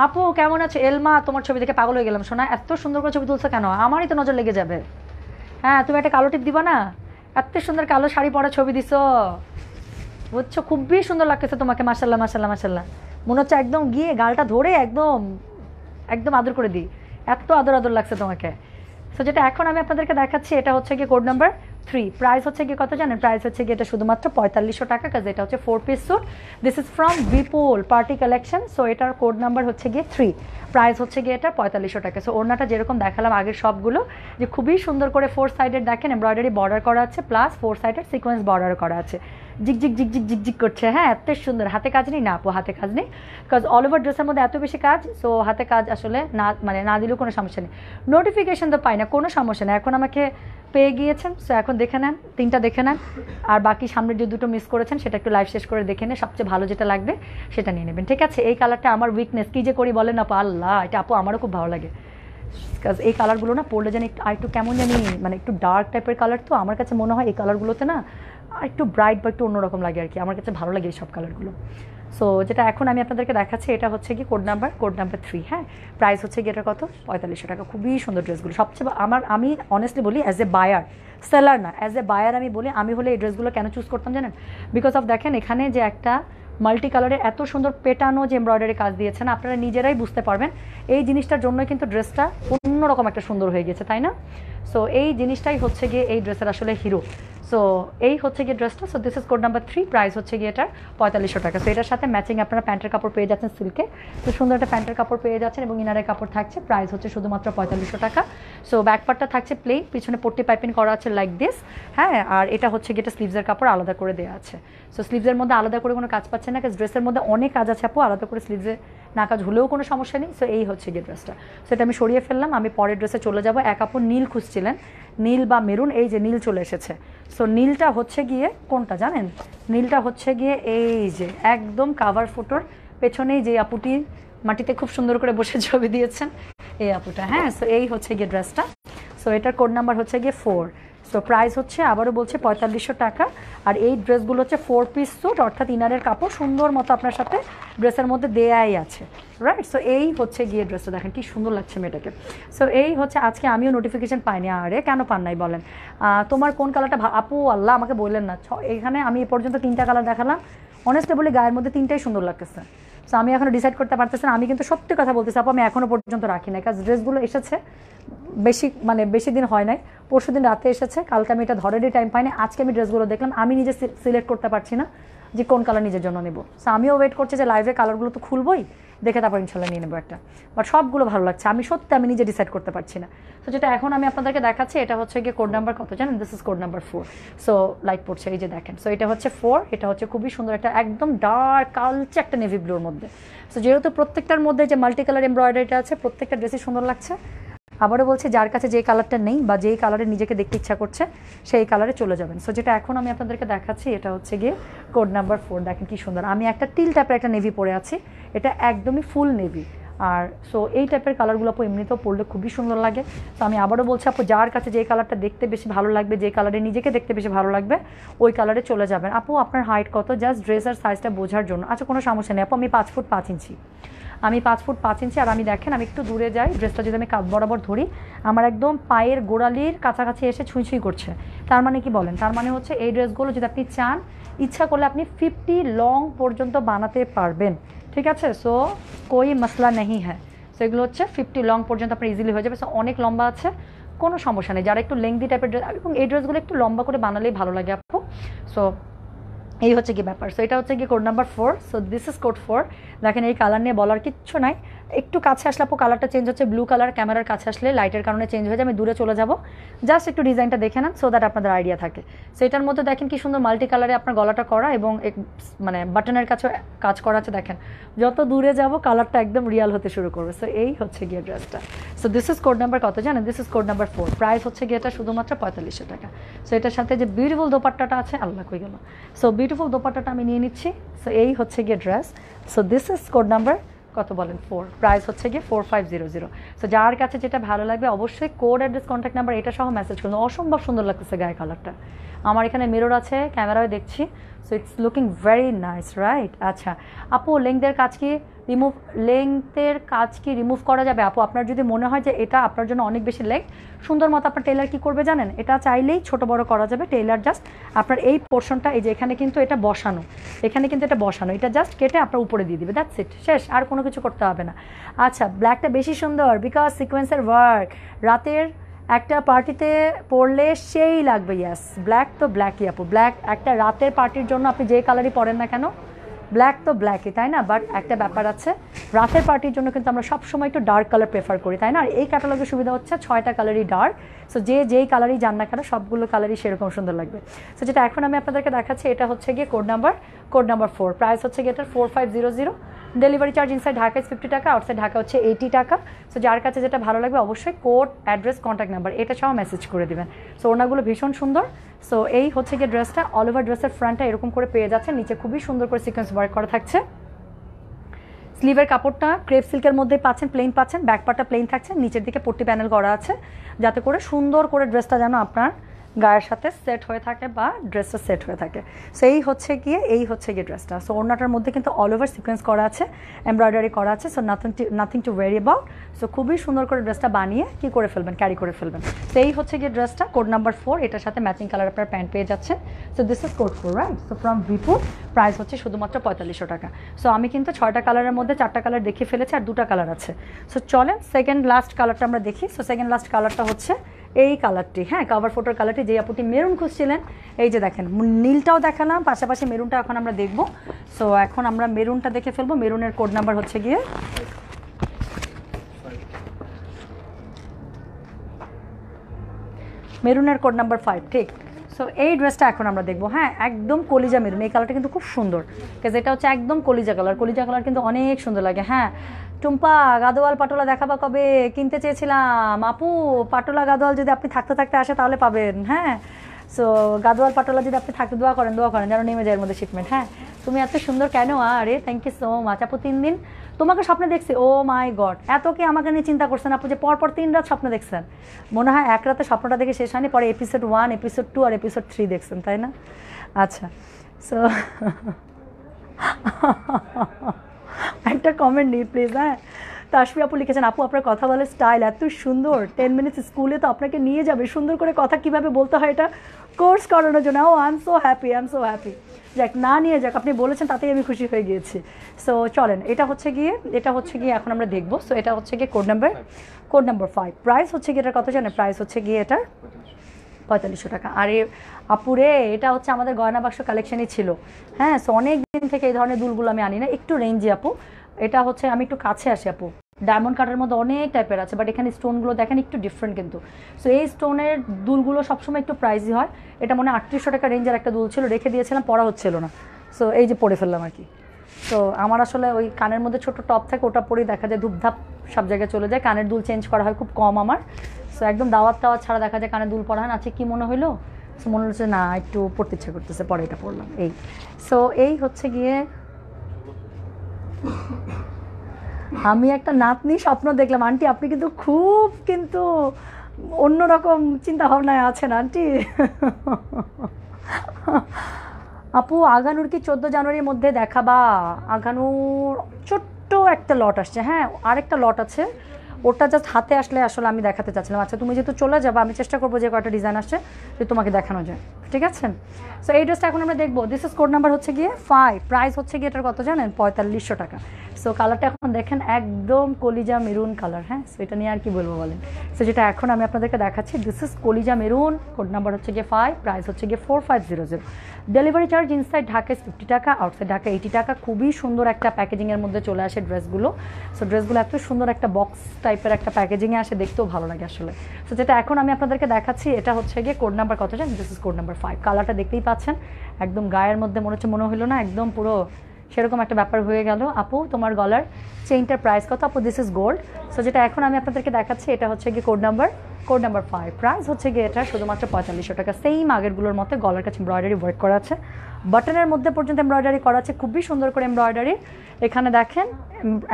আপু কেমন আছে এলমা তোমার ছবি দেখে পাগল হয়ে গেলাম শোনা এত সুন্দর করে ছবি তুলছো কেন আমারই তো নজর লেগে যাবে হ্যাঁ তুমি একটা কালো টিপ দিবা না এত সুন্দর কালো শাড়ি পরা ছবি দিস বুঝছো খুবই সুন্দর লাগতেছে তোমাকে মাসাল্লাহ মাসাল্লাহ মাসাল্লাহ মনে হচ্ছে একদম গিয়ে গালটা ধরে একদম একদম আদর করে দিই এত আদর আদর লাগছে তোমাকে সো যেটা এখন আমি আপনাদেরকে দেখাচ্ছি এটা হচ্ছে গিয়ে কোড নাম্বার থ্রি প্রাইস হচ্ছে গিয়ে কত জানেন প্রাইস হচ্ছে গিয়ে এটা শুধুমাত্র পঁয়তাল্লিশশো টাকা কাজ এটা হচ্ছে four piece suit this is from Bipul party collection so এটার কোড নাম্বার হচ্ছে গিয়ে থ্রি প্রাইস হচ্ছে গিয়ে এটা পঁয়তাল্লিশশো টাকা সো ওড়নাটা যেরকম দেখালাম আগের সবগুলো যে খুবই সুন্দর করে ফোর সাইডের দেখেন এমব্রয়ডারি বর্ডার করা আছে প্লাস ফোর সাইডের সিকোয়েন্স বর্ডার করা আছে ঝিকঝিক ঝিকঝিক ঝিকঝিক করছে হ্যাঁ এত সুন্দর হাতে কাজ নেই না আপু হাতে কাজ নেই বিকজ অল ওভার ড্রেসের মধ্যে এত বেশি কাজ সো হাতে কাজ আসলে না মানে না দিলেও কোনো সমস্যা নেই নোটিফিকেশান তো পাই না কোনো সমস্যা নেই এখন আমাকে পেয়ে গিয়েছেন সো এখন দেখে নেন তিনটা দেখে নেন আর বাকি সামনে যে দুটো মিস করেছেন সেটা একটু লাইভ শেষ করে দেখে নেন সবচেয়ে ভালো যেটা লাগবে সেটা নিয়ে নেবেন ঠিক আছে এই কালারটা আমার উইকনেস কী যে করি বলেন আপু আল্লাহ এটা আপু আমারও খুব ভালো লাগে কাজ এই কালারগুলো না পড়লে যেন একটু আর একটু কেমন জানি মানে একটু ডার্ক টাইপের কালার তো আমার কাছে মনে হয় এই কালারগুলোতে না একটু ব্রাইট বা একটু অন্যরকম লাগে আর কি আমার কাছে ভালো লাগে এই সব কালারগুলো সো যেটা এখন আমি আপনাদেরকে দেখাচ্ছি এটা হচ্ছে কি code number code number three হ্যাঁ প্রাইস হচ্ছে গিয়ে এটা কত পঁয়তাল্লিশশো টাকা খুবই সুন্দর ড্রেসগুলো সবচেয়ে আমার আমি অনেস্টলি বলি অ্যাজ এ বায়ার সেলার না অ্যাজ এ বায়ার আমি বলি আমি হলে এই ড্রেসগুলো কেন চুজ করতাম জানেন বিকজ অফ দেখেন এখানে যে একটা মাল্টি কালারের এত সুন্দর পেটানো যে এমব্রয়ডারি কাজ দিয়েছেন আপনারা নিজেরাই বুঝতে পারবেন এই জিনিসটার জন্যই কিন্তু ড্রেসটা অন্যরকম একটা সুন্দর হয়ে গেছে তাই না সো এই জিনিসটাই হচ্ছে গিয়ে এই ড্রেসের আসলে হিরো সো এই হচ্ছে গিয়ে ড্রেসটা so this is code number three price হচ্ছে গিয়ে এটার পঁয়তাল্লিশশো টাকা সো এটার সাথে ম্যাচিং আপনারা প্যান্টের কাপড় পেয়ে যাচ্ছেন সিল্কে তো সুন্দর একটা প্যান্টের কাপড় পেয়ে যাচ্ছেন এবং ইনারের কাপড় থাকছে প্রাইস হচ্ছে শুধুমাত্র পঁয়তাল্লিশশো টাকা সো ব্যাকপারটা থাকছে প্লেন পিছনে পট্টি পাইপিং করা আছে লাইক দিস হ্যাঁ আর এটা হচ্ছে গিয়ে স্লিভসের কাপড় আলাদা করে দেওয়া আছে সো স্লিভসের মধ্যে আলাদা করে কোনো কাজ পাচ্ছে না কাজ ড্রেসের মধ্যে অনেক কাজ আছে আপু আলাদা করে স্লিভসে না কাজ হলেও কোনো সমস্যা নেই সো এই হচ্ছে গিয়ে ড্রেসটা সো এটা আমি সরিয়ে ফেললাম আমি পরের ড্রেসে চলে যাবো এক আপু নীল খুঁজছিলেন নীল বা মেরুন এই যে নীল চলে এসেছে সো সো নীলটা হচ্ছে গিয়ে কোনটা জানেন নীলটা হচ্ছে গিয়ে এই যে একদম কাভার ফুটোর পেছনেই যে আপুটি মাটিতে খুব সুন্দর করে বসে ছবি দিয়েছেন এই আপুটা হ্যাঁ সো এই হচ্ছে গিয়ে ড্রেসটা সো এটার কোড নাম্বার হচ্ছে গিয়ে ফোর সো প্রাইস হচ্ছে আবারও বলছে পঁয়তাল্লিশশো টাকা আর এই ড্রেসগুলো হচ্ছে ফোর পিস স্যুট অর্থাৎ ইনারের কাপড় সুন্দর মতো আপনার সাথে ড্রেসের মধ্যে দেয়াই আছে রাইট সো এই হচ্ছে গিয়ে ড্রেসটা দেখেন কি সুন্দর লাগছে মেয়েটাকে সো এই হচ্ছে আজকে আমিও নোটিফিকেশান পাইনি আরে কেন পান নাই বলেন তোমার কোন কালারটা আপু আল্লাহ আমাকে বললেন না এখানে আমি এ পর্যন্ত তিনটা কালার দেখালাম অনেস্টে বলি গায়ের মধ্যে তিনটাই সুন্দর লাগতেছে সো আমি এখনও ডিসাইড করতে পারতেছি না আমি কিন্তু সত্যি কথা বলতেছি আপু আমি এখনও পর্যন্ত রাখি না কাজ ড্রেসগুলো এসেছে বেশি মানে বেশি দিন হয় নাই পরশু দিন রাতে এসেছে কালকে আমি এটা ধরেরই টাইম পাইনি আজকে আমি ড্রেসগুলো দেখলাম আমি নিজে সিলেক্ট করতে পারছি না যে কোন কালার নিজের জন্য নেব সো আমিও ওয়েট করছি যে লাইভে কালারগুলো তো খুলবই দেখে তারপর ইনশাল্লাহ নিয়ে নেবো একটা বাট সবগুলো ভালো লাগছে আমি সত্যি আমি নিজে ডিসাইড করতে পারছি না তো যেটা এখন আমি আপনাদেরকে দেখাচ্ছি এটা হচ্ছে গিয়ে কোড নাম্বার কত জানেন this is code number four so light পড়ছে এই যে দেখেন সো এটা হচ্ছে ফোর এটা হচ্ছে খুবই সুন্দর একটা একদম ডার্ক কালচে একটা নেভি ব্লুর মধ্যে সো যেহেতু প্রত্যেকটার মধ্যে যে মাল্টি কালার এমব্রয়ডারিটা আছে প্রত্যেকটা ড্রেসই সুন্দর লাগছে আবারও বলছে যার কাছে যে কালারটা নেই বা যেই কালারে নিজেকে দেখতে ইচ্ছা করছে সেই কালারে চলে যাবেন সো যেটা এখন আমি আপনাদেরকে দেখাচ্ছি এটা হচ্ছে গিয়ে কোড নাম্বার ফোর দেখেন কি সুন্দর আমি একটা টিল টাইপের একটা নেভি পরে আছি এটা একদমই ফুল নেভি আর সো এই টাইপের কালারগুলো আপু এমনিতেও পরলে খুবই সুন্দর লাগে তো আমি আবারও বলছি আপু যার কাছে যে কালারটা দেখতে বেশি ভালো লাগবে যে কালারে নিজেকে দেখতে বেশি ভালো লাগবে ওই কালারে চলে যাবেন আপু আপনার হাইট কত জাস্ট ড্রেস আর সাইজটা বোঝার জন্য আচ্ছা কোনো সমস্যা নেই আপু আমি পাঁচ ফুট পাঁচ ইঞ্চি আমি পাঁচ ফুট পাঁচ ইঞ্চি আর আমি দেখেন আমি একটু দূরে যাই ড্রেসটা যদি আমি কাপ বরাবর ধরি আমার একদম পায়ের গোড়ালির কাছাকাছি এসে ছুঁই ছুঁই করছে তার মানে কি বলেন তার মানে হচ্ছে এই ড্রেসগুলো যদি আপনি চান ইচ্ছা করলে আপনি ফিফটি লং পর্যন্ত বানাতে পারবেন ঠিক আছে সো কই মশলা নেই হ্যাঁ সো এগুলো হচ্ছে ফিফটি লং পর্যন্ত আপনার ইজিলি হয়ে যাবে সো অনেক লম্বা আছে কোনো সমস্যা নেই যারা একটু লেংদি টাইপের ড্রেস এবং এই ড্রেসগুলো একটু লম্বা করে বানালেই ভালো লাগে আপু সো এই হচ্ছে কি ব্যাপার সো এটা হচ্ছে কি code number four so this is code four দেখেন এই কালার নিয়ে বলার কিচ্ছু নাই একটু কাছে আসলে আপু কালারটা চেঞ্জ হচ্ছে ব্লু কালার ক্যামেরার কাছে আসলে লাইটের কারণে চেঞ্জ হয়ে যায় আমি দূরে চলে যাব জাস্ট একটু ডিজাইনটা দেখে নেন সো দ্যাট আপনাদের আইডিয়া থাকে সো এটার মধ্যে দেখেন কি সুন্দর মাল্টি কালারে আপনার গলাটা করা এবং মানে বাটনের কাছে কাজ করা আছে দেখেন যত দূরে যাব কালারটা একদম রিয়াল হতে শুরু করবে সো এই হচ্ছে গিয়ে ড্রেসটা so this is code number কত জানেন this is code number four price হচ্ছে গিয়েটা শুধুমাত্র পঁয়তাল্লিশশো টাকা সো এটার সাথে যে বিউটিফুল দোপাট্টাটা আছে আল্লাহ কই গেল সো বিউটিফুল দোপাট্টাটা আমি নিয়ে নিচ্ছি সো এই হচ্ছে গিয়ে dress so this is code number কত বলেন ফোর প্রাইস হচ্ছে গিয়ে four five zero zero so যার কাছে যেটা ভালো লাগবে অবশ্যই কোড অ্যাড্রেস কন্ট্যাক্ট নাম্বার এটা সহ মেসেজ করুন অসম্ভব সুন্দর লাগতেছে গায়ে কালারটা আমার এখানে মিরর আছে ক্যামেরায় দেখছি so it's looking very nice right আচ্ছা আপু লেংথের কাজ কি রিমুভ লেংথের কাজ কি রিমুভ করা যাবে আপু আপনার যদি মনে হয় যে এটা আপনার জন্য অনেক বেশি লেংথ সুন্দর মতো আপনার টেলার কি করবে জানেন এটা চাইলেই ছোট বড় করা যাবে টেলার জাস্ট আপনার এই পোর্শনটা এই যে এখানে কিন্তু এটা বসানো এখানে কিন্তু এটা বসানো এটা জাস্ট কেটে আপনার উপরে দিয়ে দিবে দ্যাটস ইট শেষ আর কোনো কিছু করতে হবে না আচ্ছা ব্ল্যাকটা বেশি সুন্দর বিকজ সিকোয়েন্সের ওয়ার্ক রাতের একটা পার্টিতে পরলে সেই লাগবে ইয়াস ব্ল্যাক তো ব্ল্যাকই আপু ব্ল্যাক একটা রাতের পার্টির জন্য আপনি যে কালারই পরেন না কেন ব্ল্যাক তো ব্ল্যাকই তাই না বাট একটা ব্যাপার আছে রাতের পার্টির জন্য কিন্তু আমরা সবসময় একটু ডার্ক কালার প্রেফার করি তাই না আর এই ক্যাটালগের সুবিধা হচ্ছে ছয়টা কালারই ডার্ক সো যে যেই কালারই যান না কেন সবগুলো কালারই সেরকম সুন্দর লাগবে সো যেটা এখন আমি আপনাদেরকে দেখাচ্ছি এটা হচ্ছে গিয়ে code number code number four price হচ্ছে গিয়ে এটার four five zero zero delivery charge inside Dhaka is fifty টাকা আউটসাইড ঢাকা হচ্ছে এইটি টাকা সো যার কাছে যেটা ভালো লাগবে অবশ্যই কোড অ্যাড্রেস কন্ট্যাক্ট নাম্বার এটা সহ মেসেজ করে দেবেন সো ওনাগুলো ভীষণ সুন্দর সো এই হচ্ছে গিয়ে ড্রেসটা অল ওভার ড্রেসের ফ্রন্টটা এরকম করে পেয়ে যাচ্ছে নিচে খুবই সুন্দর করে সিকোয়েন্স ওয়ার্ক করা থাকছে স্লিভের কাপড়টা ক্রেপ সিল্কের মধ্যে পাচ্ছেন প্লেন পাচ্ছেন ব্যাক পার্টটা প্লেন থাকছে নিচের দিকে পট্টি প্যানেল করা আছে যাতে করে সুন্দর করে ড্রেসটা যেন আপনার গায়ের সাথে সেট হয়ে থাকে বা ড্রেসটা সেট হয়ে থাকে সো এই হচ্ছে গিয়ে এই হচ্ছে গিয়ে ড্রেসটা সো ওড়নাটার মধ্যে কিন্তু অল ওভার সিকোয়েন্স করা আছে এমব্রয়ডারি করা আছে so nothing nothing to worry about so খুবই সুন্দর করে ড্রেসটা বানিয়ে কি করে ফেলবেন ক্যারি করে ফেলবেন তো এই হচ্ছে গিয়ে ড্রেসটা কোড নাম্বার ফোর এটার সাথে ম্যাচিং কালার আপনার প্যান্ট পেয়ে যাচ্ছেন so this is code four right so from Vipul price হচ্ছে শুধুমাত্র পঁয়তাল্লিশশো টাকা সো আমি কিন্তু ছয়টা কালারের মধ্যে চারটা কালার দেখিয়ে ফেলেছি আর দুটা কালার আছে সো চলেন সেকেন্ড লাস্ট কালারটা আমরা দেখি সো সেকেন্ড লাস্ট কালারটা হচ্ছে এই কালারটি হ্যাঁ কাভার ফোটোর কালারটি যেই আপুটি মেরুন খুঁজছিলেন এই যে দেখেন নীলটাও দেখালাম পাশাপাশি মেরুনটা এখন আমরা দেখব সো এখন আমরা মেরুনটা দেখে ফেলবো মেরুনের কোড নাম্বার হচ্ছে গিয়ে মেরুনের কোড নাম্বার ফাইভ ঠিক সো এই ড্রেসটা এখন আমরা দেখবো হ্যাঁ একদম কলিজা মেরুন এই কালারটা কিন্তু খুব সুন্দর কাজ এটা হচ্ছে একদম কলিজা কালার কলিজা কালার কিন্তু অনেক সুন্দর লাগে হ্যাঁ টুম্পা গাদোয়াল পাটোলা দেখাবা কবে কিনতে চেয়েছিলাম আপু পাটোলা গাদোয়াল যদি আপনি থাকতে থাকতে আসে তাহলে পাবেন হ্যাঁ সো গাদোয়াল পাটোলা যদি আপনি থাকতে দোয়া করেন দোয়া করেন যেন নেমে যায় এর মধ্যে শিপমেন্ট হ্যাঁ তুমি এত সুন্দর কেন আরে থ্যাংক ইউ সো মাচ আপু তিন দিন তোমাকে স্বপ্নে দেখছি ও মাই গড এত কি আমাকে নিয়ে চিন্তা করছেন আপনি যে পরপর তিন রাত স্বপ্ন দেখছেন মনে হয় এক রাতে স্বপ্নটা দেখে শেষ হয়নি পরে এপিসোড ওয়ান এপিসোড টু আর এপিসোড থ্রি দেখছেন তাই না আচ্ছা সো [LAUGHS] একটা কমেন্ট নেই প্লিজ হ্যাঁ তাসমি আপু লিখেছেন আপু আপনার কথা বলার স্টাইল এত সুন্দর টেন মিনিটস স্কুলে তো আপনাকে নিয়ে যাবে সুন্দর করে কথা কিভাবে বলতে হয় এটা কোর্স করানোর জন্য oh I am so happy I am so happy যাক না নিয়ে যাক আপনি বলেছেন তাতেই আমি খুশি হয়ে গিয়েছি সো চলেন এটা হচ্ছে গিয়ে এটা হচ্ছে গিয়ে এখন আমরা দেখবো সো এটা হচ্ছে গিয়ে code number code number five price হচ্ছে গিয়ে এটার কত জানেন প্রাইস হচ্ছে গিয়ে এটার পঁয়তাল্লিশশো টাকা আরে আপুরে এটা হচ্ছে আমাদের গয়না বাক্স কালেকশনই ছিল হ্যাঁ সো অনেক দিন থেকে এই ধরনের দুলগুলো আমি আনি না একটু রেঞ্জে আপু এটা হচ্ছে আমি একটু কাছে আসি আপু ডায়মন্ড কাটার মধ্যে অনেক টাইপের আছে বাট এখানে স্টোনগুলো দেখেন একটু ডিফারেন্ট কিন্তু সো এই স্টোনের দুলগুলো সবসময় একটু প্রাইজই হয় এটা মনে আটত্রিশশো টাকা রেঞ্জের একটা দুল ছিল রেখে দিয়েছিলাম পড়া হচ্ছিল না সো এই যে পরে ফেললাম আর কি তো আমার আসলে ওই কানের মধ্যে ছোট টপ থাকে ওটা পরেই দেখা যায় ধূপধাপ সব জায়গায় চলে যায় কানের দুল চেঞ্জ করা হয় খুব কম আমার সো একদম দাওয়াত টাওয়াত ছাড়া দেখা যায় কানের দুল পরা হয় না আচ্ছা, কি কী মনে হইলো সো মনে হচ্ছে না একটু পড়তে ইচ্ছা করতেছে পরে এটা পড়লাম এই সো এই হচ্ছে গিয়ে আমি একটা নাতনি স্বপ্ন দেখলাম আন্টি আপনি কিন্তু খুব কিন্তু অন্যরকম চিন্তাভাবনায় আছেন আন্টি আপু আগানুর কি চোদ্দো জানুয়ারির মধ্যে দেখাবা আগানুর ছোট্ট একটা লট আসছে হ্যাঁ আরেকটা লট আছে ওটা জাস্ট হাতে আসলে আসলে আমি দেখাতে চাচ্ছিলাম আচ্ছা তুমি যেহেতু চলে যাবো আমি চেষ্টা করবো যে কয়টা ডিজাইন আসছে যে তোমাকে দেখানো যায় ঠিক আছে সো এই ড্রেসটা এখন আমরা দেখবো দিস ইস কোড নাম্বার হচ্ছে গিয়ে ফাইভ প্রাইস হচ্ছে গিয়ে এটার কত জানেন পঁয়তাল্লিশশো টাকা সো কালারটা এখন দেখেন একদম কলিজা মেরুন কালার হ্যাঁ সো এটা নিয়ে আর কি বলবো বলেন সো যেটা এখন আমি আপনাদেরকে দেখাচ্ছি দিস ইজ কলিজা মেরুন কোড নাম্বার হচ্ছে গিয়ে ফাইভ প্রাইস হচ্ছে গিয়ে four five zero zero delivery charge inside ঢাকায় ফিফটি টাকা আউটসাইড ঢাকা এইটি টাকা খুবই সুন্দর একটা প্যাকেজিংয়ের মধ্যে চলে আসে ড্রেসগুলো সো ড্রেসগুলো এত সুন্দর একটা বক্স টাইপের একটা প্যাকেজিংয়ে আসে দেখতেও ভালো লাগে আসলে সো যেটা এখন আমি আপনাদেরকে দেখাচ্ছি এটা হচ্ছে গিয়ে কোড নাম্বার কত জান this is code number five কালারটা দেখতেই পাচ্ছেন একদম গায়ের মধ্যে মনে হচ্ছে মনে হলো না একদম পুরো সেরকম একটা ব্যাপার হয়ে গেল আপু তোমার গলার চেইনটার প্রাইস কত আপু দিস ইজ গোল্ড সো যেটা এখন আমি আপনাদেরকে দেখাচ্ছি এটা হচ্ছে গিয়ে code number code number five price হচ্ছে গিয়ে এটা শুধুমাত্র পঁয়তাল্লিশশো টাকা সেম আগেরগুলোর মতো গলার কাছে এমব্রয়ডারি ওয়ার্ক করা আছে বাটনের মধ্যে পর্যন্ত এমব্রয়ডারি করা আছে খুবই সুন্দর করে এমব্রয়ডারি এখানে দেখেন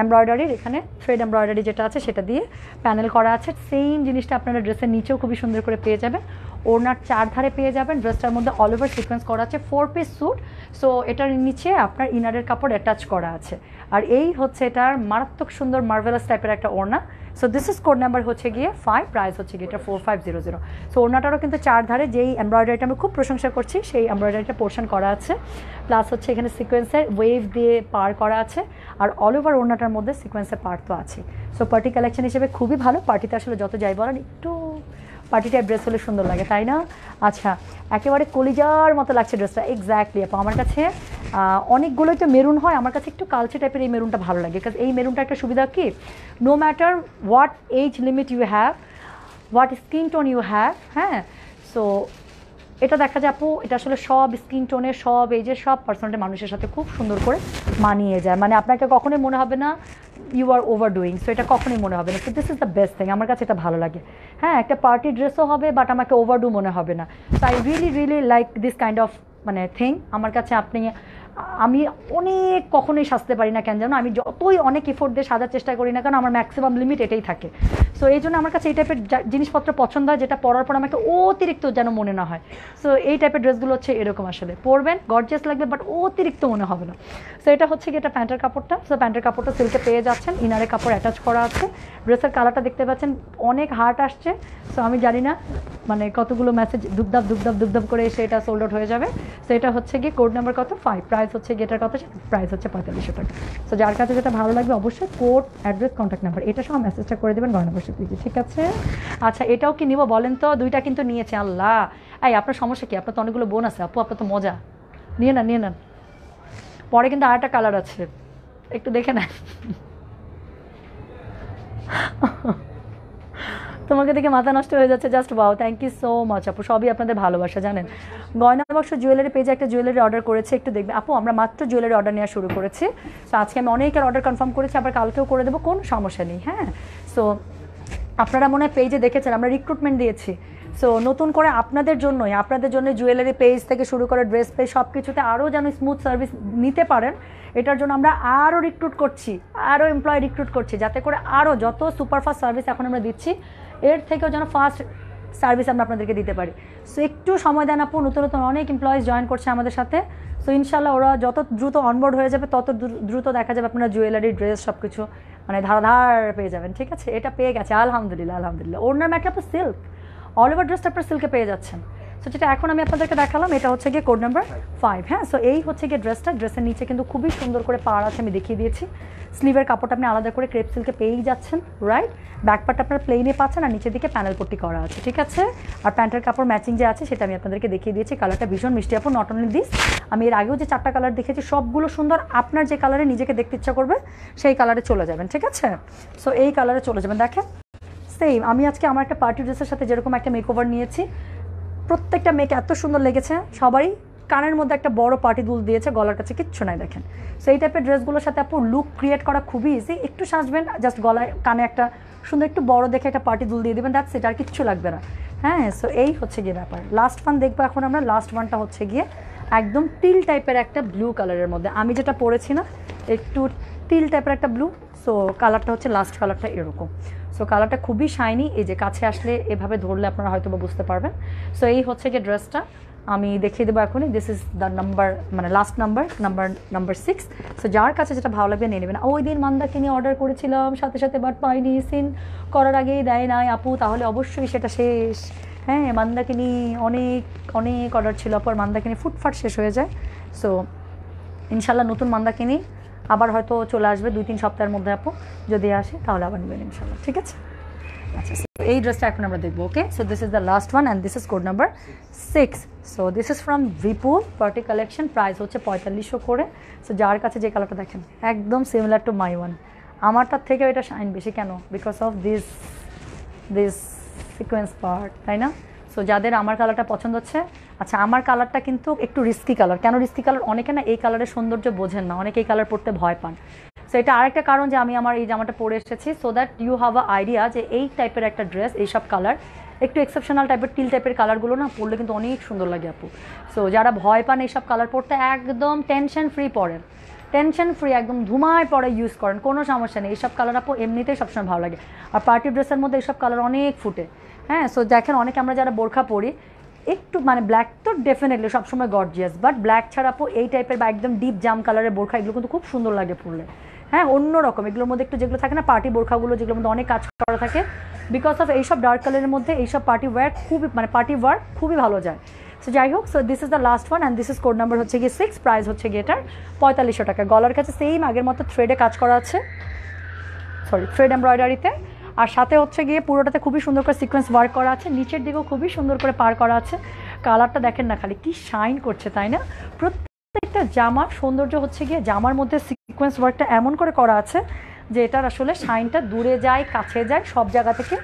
এমব্রয়ডারির এখানে থ্রেড এমব্রয়ডারি যেটা আছে সেটা দিয়ে প্যানেল করা আছে সেম জিনিসটা আপনারা ড্রেসের নিচেও খুবই সুন্দর করে পেয়ে যাবেন ওড়নার চারধারে পেয়ে যাবেন ড্রেসটার মধ্যে অল ওভার সিকোয়েন্স করা আছে ফোর পিস স্যুট সো এটার নিচে আপনার ইনারের কাপড় অ্যাটাচ করা আছে আর এই হচ্ছে এটার মারাত্মক সুন্দর মার্ভেলাস টাইপের একটা ওড়না so this is code number হচ্ছে গিয়ে ফাইভ প্রাইস হচ্ছে গিয়ে এটা four five zero zero so ওনাটারও কিন্তু চার ধারে যেই এমব্রয়ডারিটা আমি খুব প্রশংসা করছি সেই এমব্রয়ডারিটা পোর্শন করা আছে প্লাস হচ্ছে এখানে সিকোয়েন্সের ওয়েভ দিয়ে পার করা আছে আর অল ওভার ওনাটার মধ্যে সিকোয়েন্সের পার তো আছে সো পার্টি কালেকশন হিসেবে খুবই ভালো পার্টিতে আসলে যত যাই বলেন একটু পার্টিটা ড্রেস হলে সুন্দর লাগে তাই না আচ্ছা একেবারে কলিজার মতো লাগছে ড্রেসটা এক্স্যাক্টলি আপা আমার কাছে অনেকগুলোই তো মেরুন হয় আমার কাছে একটু কালচে টাইপের এই মেরুনটা ভালো লাগে কারণ এই মেরুনটা একটা সুবিধা কি no matter what age limit you have what skin tone you have হ্যাঁ সো এটা দেখা যায় আপু এটা আসলে সব স্কিন টোনে সব এই যে সব পার্সোনালিটি মানুষের সাথে খুব সুন্দর করে মানিয়ে যায় মানে আপনাকে কখনোই মনে হবে না you are overdoing so এটা কখনোই মনে হবে না so this is the best thing আমার কাছে এটা ভালো লাগে হ্যাঁ একটা পার্টি ড্রেসও হবে বাট আমাকে ওভার ডু মনে হবে না so I really really like this kind of মানে থিং আমার কাছে আপনি আমি অনেক কখনোই সাজতে পারি না কেন যেন আমি যতই অনেক এফোর্ট দিয়ে সাজার চেষ্টা করি না কারণ আমার ম্যাক্সিমাম লিমিট এটাই থাকে সো এই জন্য আমার কাছে এই টাইপের জিনিসপত্র পছন্দ হয় যেটা পরার পর আমাকে অতিরিক্ত যেন মনে না হয় সো এই টাইপের ড্রেসগুলো হচ্ছে এরকম আসলে পরবেন গর্জেস লাগবে বাট অতিরিক্ত মনে হবে না সো এটা হচ্ছে কি এটা প্যান্টের কাপড়টা সো প্যান্টের কাপড়টা সিল্কে পেয়ে যাচ্ছেন ইনারে কাপড় অ্যাটাচ করা আছে ড্রেসের কালারটা দেখতে পাচ্ছেন অনেক হার্ট আসছে সো আমি জানি না মানে কতগুলো মেসেজ দুবদাব দুবদাব দুবদাব করে এসে এটা সোল্ড আউট হয়ে যাবে সো এটা হচ্ছে গিয়ে কোড নাম্বার কত ফাইভ প্রায় প্রাইস হচ্ছে গেটার কথা প্রাইস হচ্ছে পঁয়তাল্লিশশো টাকা সো যার কাছে যেটা ভালো লাগবে অবশ্যই কোড অ্যাড্রেস কন্ট্যাক্ট নাম্বার এটা সব মেসেজটা করে দেবেন গয়নাবশ্যক দিকে ঠিক আছে আচ্ছা এটাও কি নিব বলেন তো দুইটা কিন্তু নিয়েছে আল্লাহ এই আপনার সমস্যা কি আপনার তো অনেকগুলো বোন আছে আপু আপনার তো মজা নিয়ে না নিয়ে নেন পরে কিন্তু আরেকটা কালার আছে একটু দেখে নেন তোমাকে দেখে মাথা নষ্ট হয়ে যাচ্ছে জাস্ট বাও থ্যাংক ইউ সো মাচ আপু সবই আপনাদের ভালোবাসা জানেন গয়না বাক্স জুয়েলারি পেজে একটা জুয়েলারি অর্ডার করেছে একটু দেখবে আপু আমরা মাত্র জুয়েলারি অর্ডার নেওয়া শুরু করেছি তো আজকে আমি অনেকের অর্ডার কনফার্ম করেছি আবার কালকেও করে দেবো কোনো সমস্যা নেই হ্যাঁ সো আপনারা মনে হয় পেজে দেখেছেন আমরা রিক্রুটমেন্ট দিয়েছি সো নতুন করে আপনাদের জন্যই আপনাদের জন্য জুয়েলারি পেজ থেকে শুরু করে ড্রেস পেজ সব কিছুতে আরও যেন স্মুথ সার্ভিস নিতে পারেন এটার জন্য আমরা আরও রিক্রুট করছি আরও এমপ্লয় রিক্রুট করছি যাতে করে আরও যত সুপারফাস্ট সার্ভিস এখন আমরা দিচ্ছি এর থেকেও যেন ফার্স্ট সার্ভিস আমরা আপনাদেরকে দিতে পারি সো একটু সময় দেন আপু নতুন নতুন অনেক এমপ্লয়িজ জয়েন করছে আমাদের সাথে সো ইনশাল্লাহ ওরা যত দ্রুত অনবোর্ড হয়ে যাবে তত দ্রুত দেখা যাবে আপনারা জুয়েলারি ড্রেস সব কিছু মানে ধারাধার পেয়ে যাবেন ঠিক আছে এটা পেয়ে গেছে আলহামদুলিল্লাহ আলহামদুলিল্লাহ ওনার ম্যাটটা আপনার সিল্ক অল ওভার ড্রেসটা আপনার সিল্কে পেয়ে যাচ্ছেন সো যেটা এখন আমি আপনাদেরকে দেখালাম এটা হচ্ছে গিয়ে কোড নাম্বার ফাইভ হ্যাঁ সো এই হচ্ছে গিয়ে ড্রেসটা ড্রেসের নিচে কিন্তু খুবই সুন্দর করে পাড় আছে আমি দেখিয়ে দিয়েছি স্লিভের কাপড়টা আপনি আলাদা করে ক্রেপ সিল্কে পেয়েই যাচ্ছেন রাইট ব্যাক আপনার প্লেনে পাচ্ছেন আর নিচের দিকে প্যানেল পট্টি করা আছে ঠিক আছে আর প্যান্টের কাপড় ম্যাচিং যে আছে সেটা আমি আপনাদেরকে দেখিয়ে দিয়েছি কালারটা ভীষণ মিষ্টি আপু নট অনলি দিস আমি এর আগেও যে চারটা কালার দেখেছি সবগুলো সুন্দর আপনার যে কালারে নিজেকে দেখতে ইচ্ছা করবে সেই কালারে চলে যাবেন ঠিক আছে সো এই কালারে চলে যাবেন দেখেন সেম আমি আজকে আমার একটা পার্টি ড্রেসের সাথে যেরকম একটা মেকওভার নিয়েছি প্রত্যেকটা মেয়েকে এত সুন্দর লেগেছে সবারই কানের মধ্যে একটা বড় পার্টি দুল দিয়েছে গলার কাছে কিচ্ছু নাই দেখেন সো এই টাইপের ড্রেসগুলোর সাথে আপু লুক ক্রিয়েট করা খুবই ইজি একটু সাজবেন জাস্ট গলায় কানে একটা সুন্দর একটু বড় দেখে একটা পার্টি দুল দিয়ে দেবেন দ্যাটস এটা আর কিচ্ছু লাগবে না হ্যাঁ সো এই হচ্ছে গিয়ে ব্যাপার লাস্ট ওয়ান দেখবো এখন আমরা লাস্ট ওয়ানটা হচ্ছে গিয়ে একদম টিল টাইপের একটা ব্লু কালারের মধ্যে আমি যেটা পরেছি না একটু টিল টাইপের একটা ব্লু সো কালারটা হচ্ছে লাস্ট কালারটা এরকম সো কালারটা খুবই শাইনি এই যে কাছে আসলে এভাবে ধরলে আপনারা হয়তো বা বুঝতে পারবেন সো এই হচ্ছে গিয়ে ড্রেসটা আমি দেখিয়ে দেবো এখনই দিস ইজ দ্য নাম্বার মানে last number number number six so যার কাছে যেটা ভালো লাগবে নিয়ে নেবেন ওই দিন মান্দাকিনি অর্ডার করেছিলাম সাথে সাথে বাট পাইনি সিন করার আগেই দেয় নাই আপু তাহলে অবশ্যই সেটা শেষ হ্যাঁ মান্দাকিনি অনেক অনেক অর্ডার ছিল অপর মান্দাকিনি ফুটফাট শেষ হয়ে যায় সো ইনশাল্লাহ নতুন মান্দাকিনি আবার হয়তো চলে আসবে দুই তিন সপ্তাহের মধ্যে আপু যদি আসে তাহলে আবার নেবেন ইনশাল্লাহ ঠিক আছে আচ্ছা এই ড্রেসটা এখন আমরা দেখবো okay so this is the last one and this is code number six so this is from Vipul party collection price হচ্ছে পঁয়তাল্লিশশো করে সো যার কাছে যে কালারটা দেখেন একদম সিমিলার টু মাই ওয়ান আমারটার থেকে এটা শাইন বেশি কেন because of this this sequence part তাই না সো যাদের আমার কালারটা পছন্দ হচ্ছে আচ্ছা আমার কালারটা কিন্তু একটু রিস্কি কালার কেন রিস্কি কালার অনেকে না এই কালারের সৌন্দর্য বোঝেন না অনেকে এই কালার পরতে ভয় পান সো এটা আরেকটা কারণ যে আমি আমার এই জামাটা পরে এসেছি so that you have a idea যে এই টাইপের একটা ড্রেস এইসব কালার একটু এক্সেপশনাল টাইপের টিল টাইপের কালারগুলো না পরলে কিন্তু অনেক সুন্দর লাগে আপু সো যারা ভয় পান এইসব কালার পরতে একদম টেনশন ফ্রি পরেন টেনশন ফ্রি একদম ধুমায় পরে ইউজ করেন কোনো সমস্যা নেই এইসব কালার আপু এমনিতেই সবসময় ভালো লাগে আর পার্টি ড্রেসের মধ্যে এইসব কালার অনেক ফুটে হ্যাঁ সো দেখেন অনেকে আমরা যারা বোরখা পরি একটু মানে ব্ল্যাক তো ডেফিনেটলি সবসময় গর্জিয়াস বাট ব্ল্যাক ছাড়া আপু এই টাইপের বা একদম ডিপ জাম কালারের বোরখা এগুলো কিন্তু খুব সুন্দর লাগে পরলে হ্যাঁ অন্যরকম এগুলোর মধ্যে একটু যেগুলো থাকে না পার্টি বোরখাগুলো যেগুলোর মধ্যে অনেক কাজ করা থাকে বিকজ অফ এইসব ডার্ক কালারের মধ্যে এইসব পার্টি ওয়ার খুবই মানে পার্টি ওয়ার্ক খুবই ভালো যায় সো যাই হোক so this is the last one and this is code number হচ্ছে গিয়ে সিক্স প্রাইস হচ্ছে গিয়ে এটার পঁয়তাল্লিশশো টাকা গলার কাছে সেম আগের মতো থ্রেডে কাজ করা আছে সরি থ্রেড এমব্রয়ডারিতে আর সাথে হচ্ছে গিয়ে পুরোটাতে খুবই সুন্দর করে সিকোয়েন্স ওয়ার্ক করা আছে নিচের দিকেও খুবই সুন্দর করে পার করা আছে কালারটা দেখেন না খালি কি শাইন করছে তাই না প্রত্যেকটা জামার সৌন্দর্য হচ্ছে গিয়ে জামার মধ্যে সিকোয়েন্স ওয়ার্কটা এমন করে করা আছে যে এটার আসলে শাইনটা দূরে যায় কাছে যায় সব জায়গা থেকে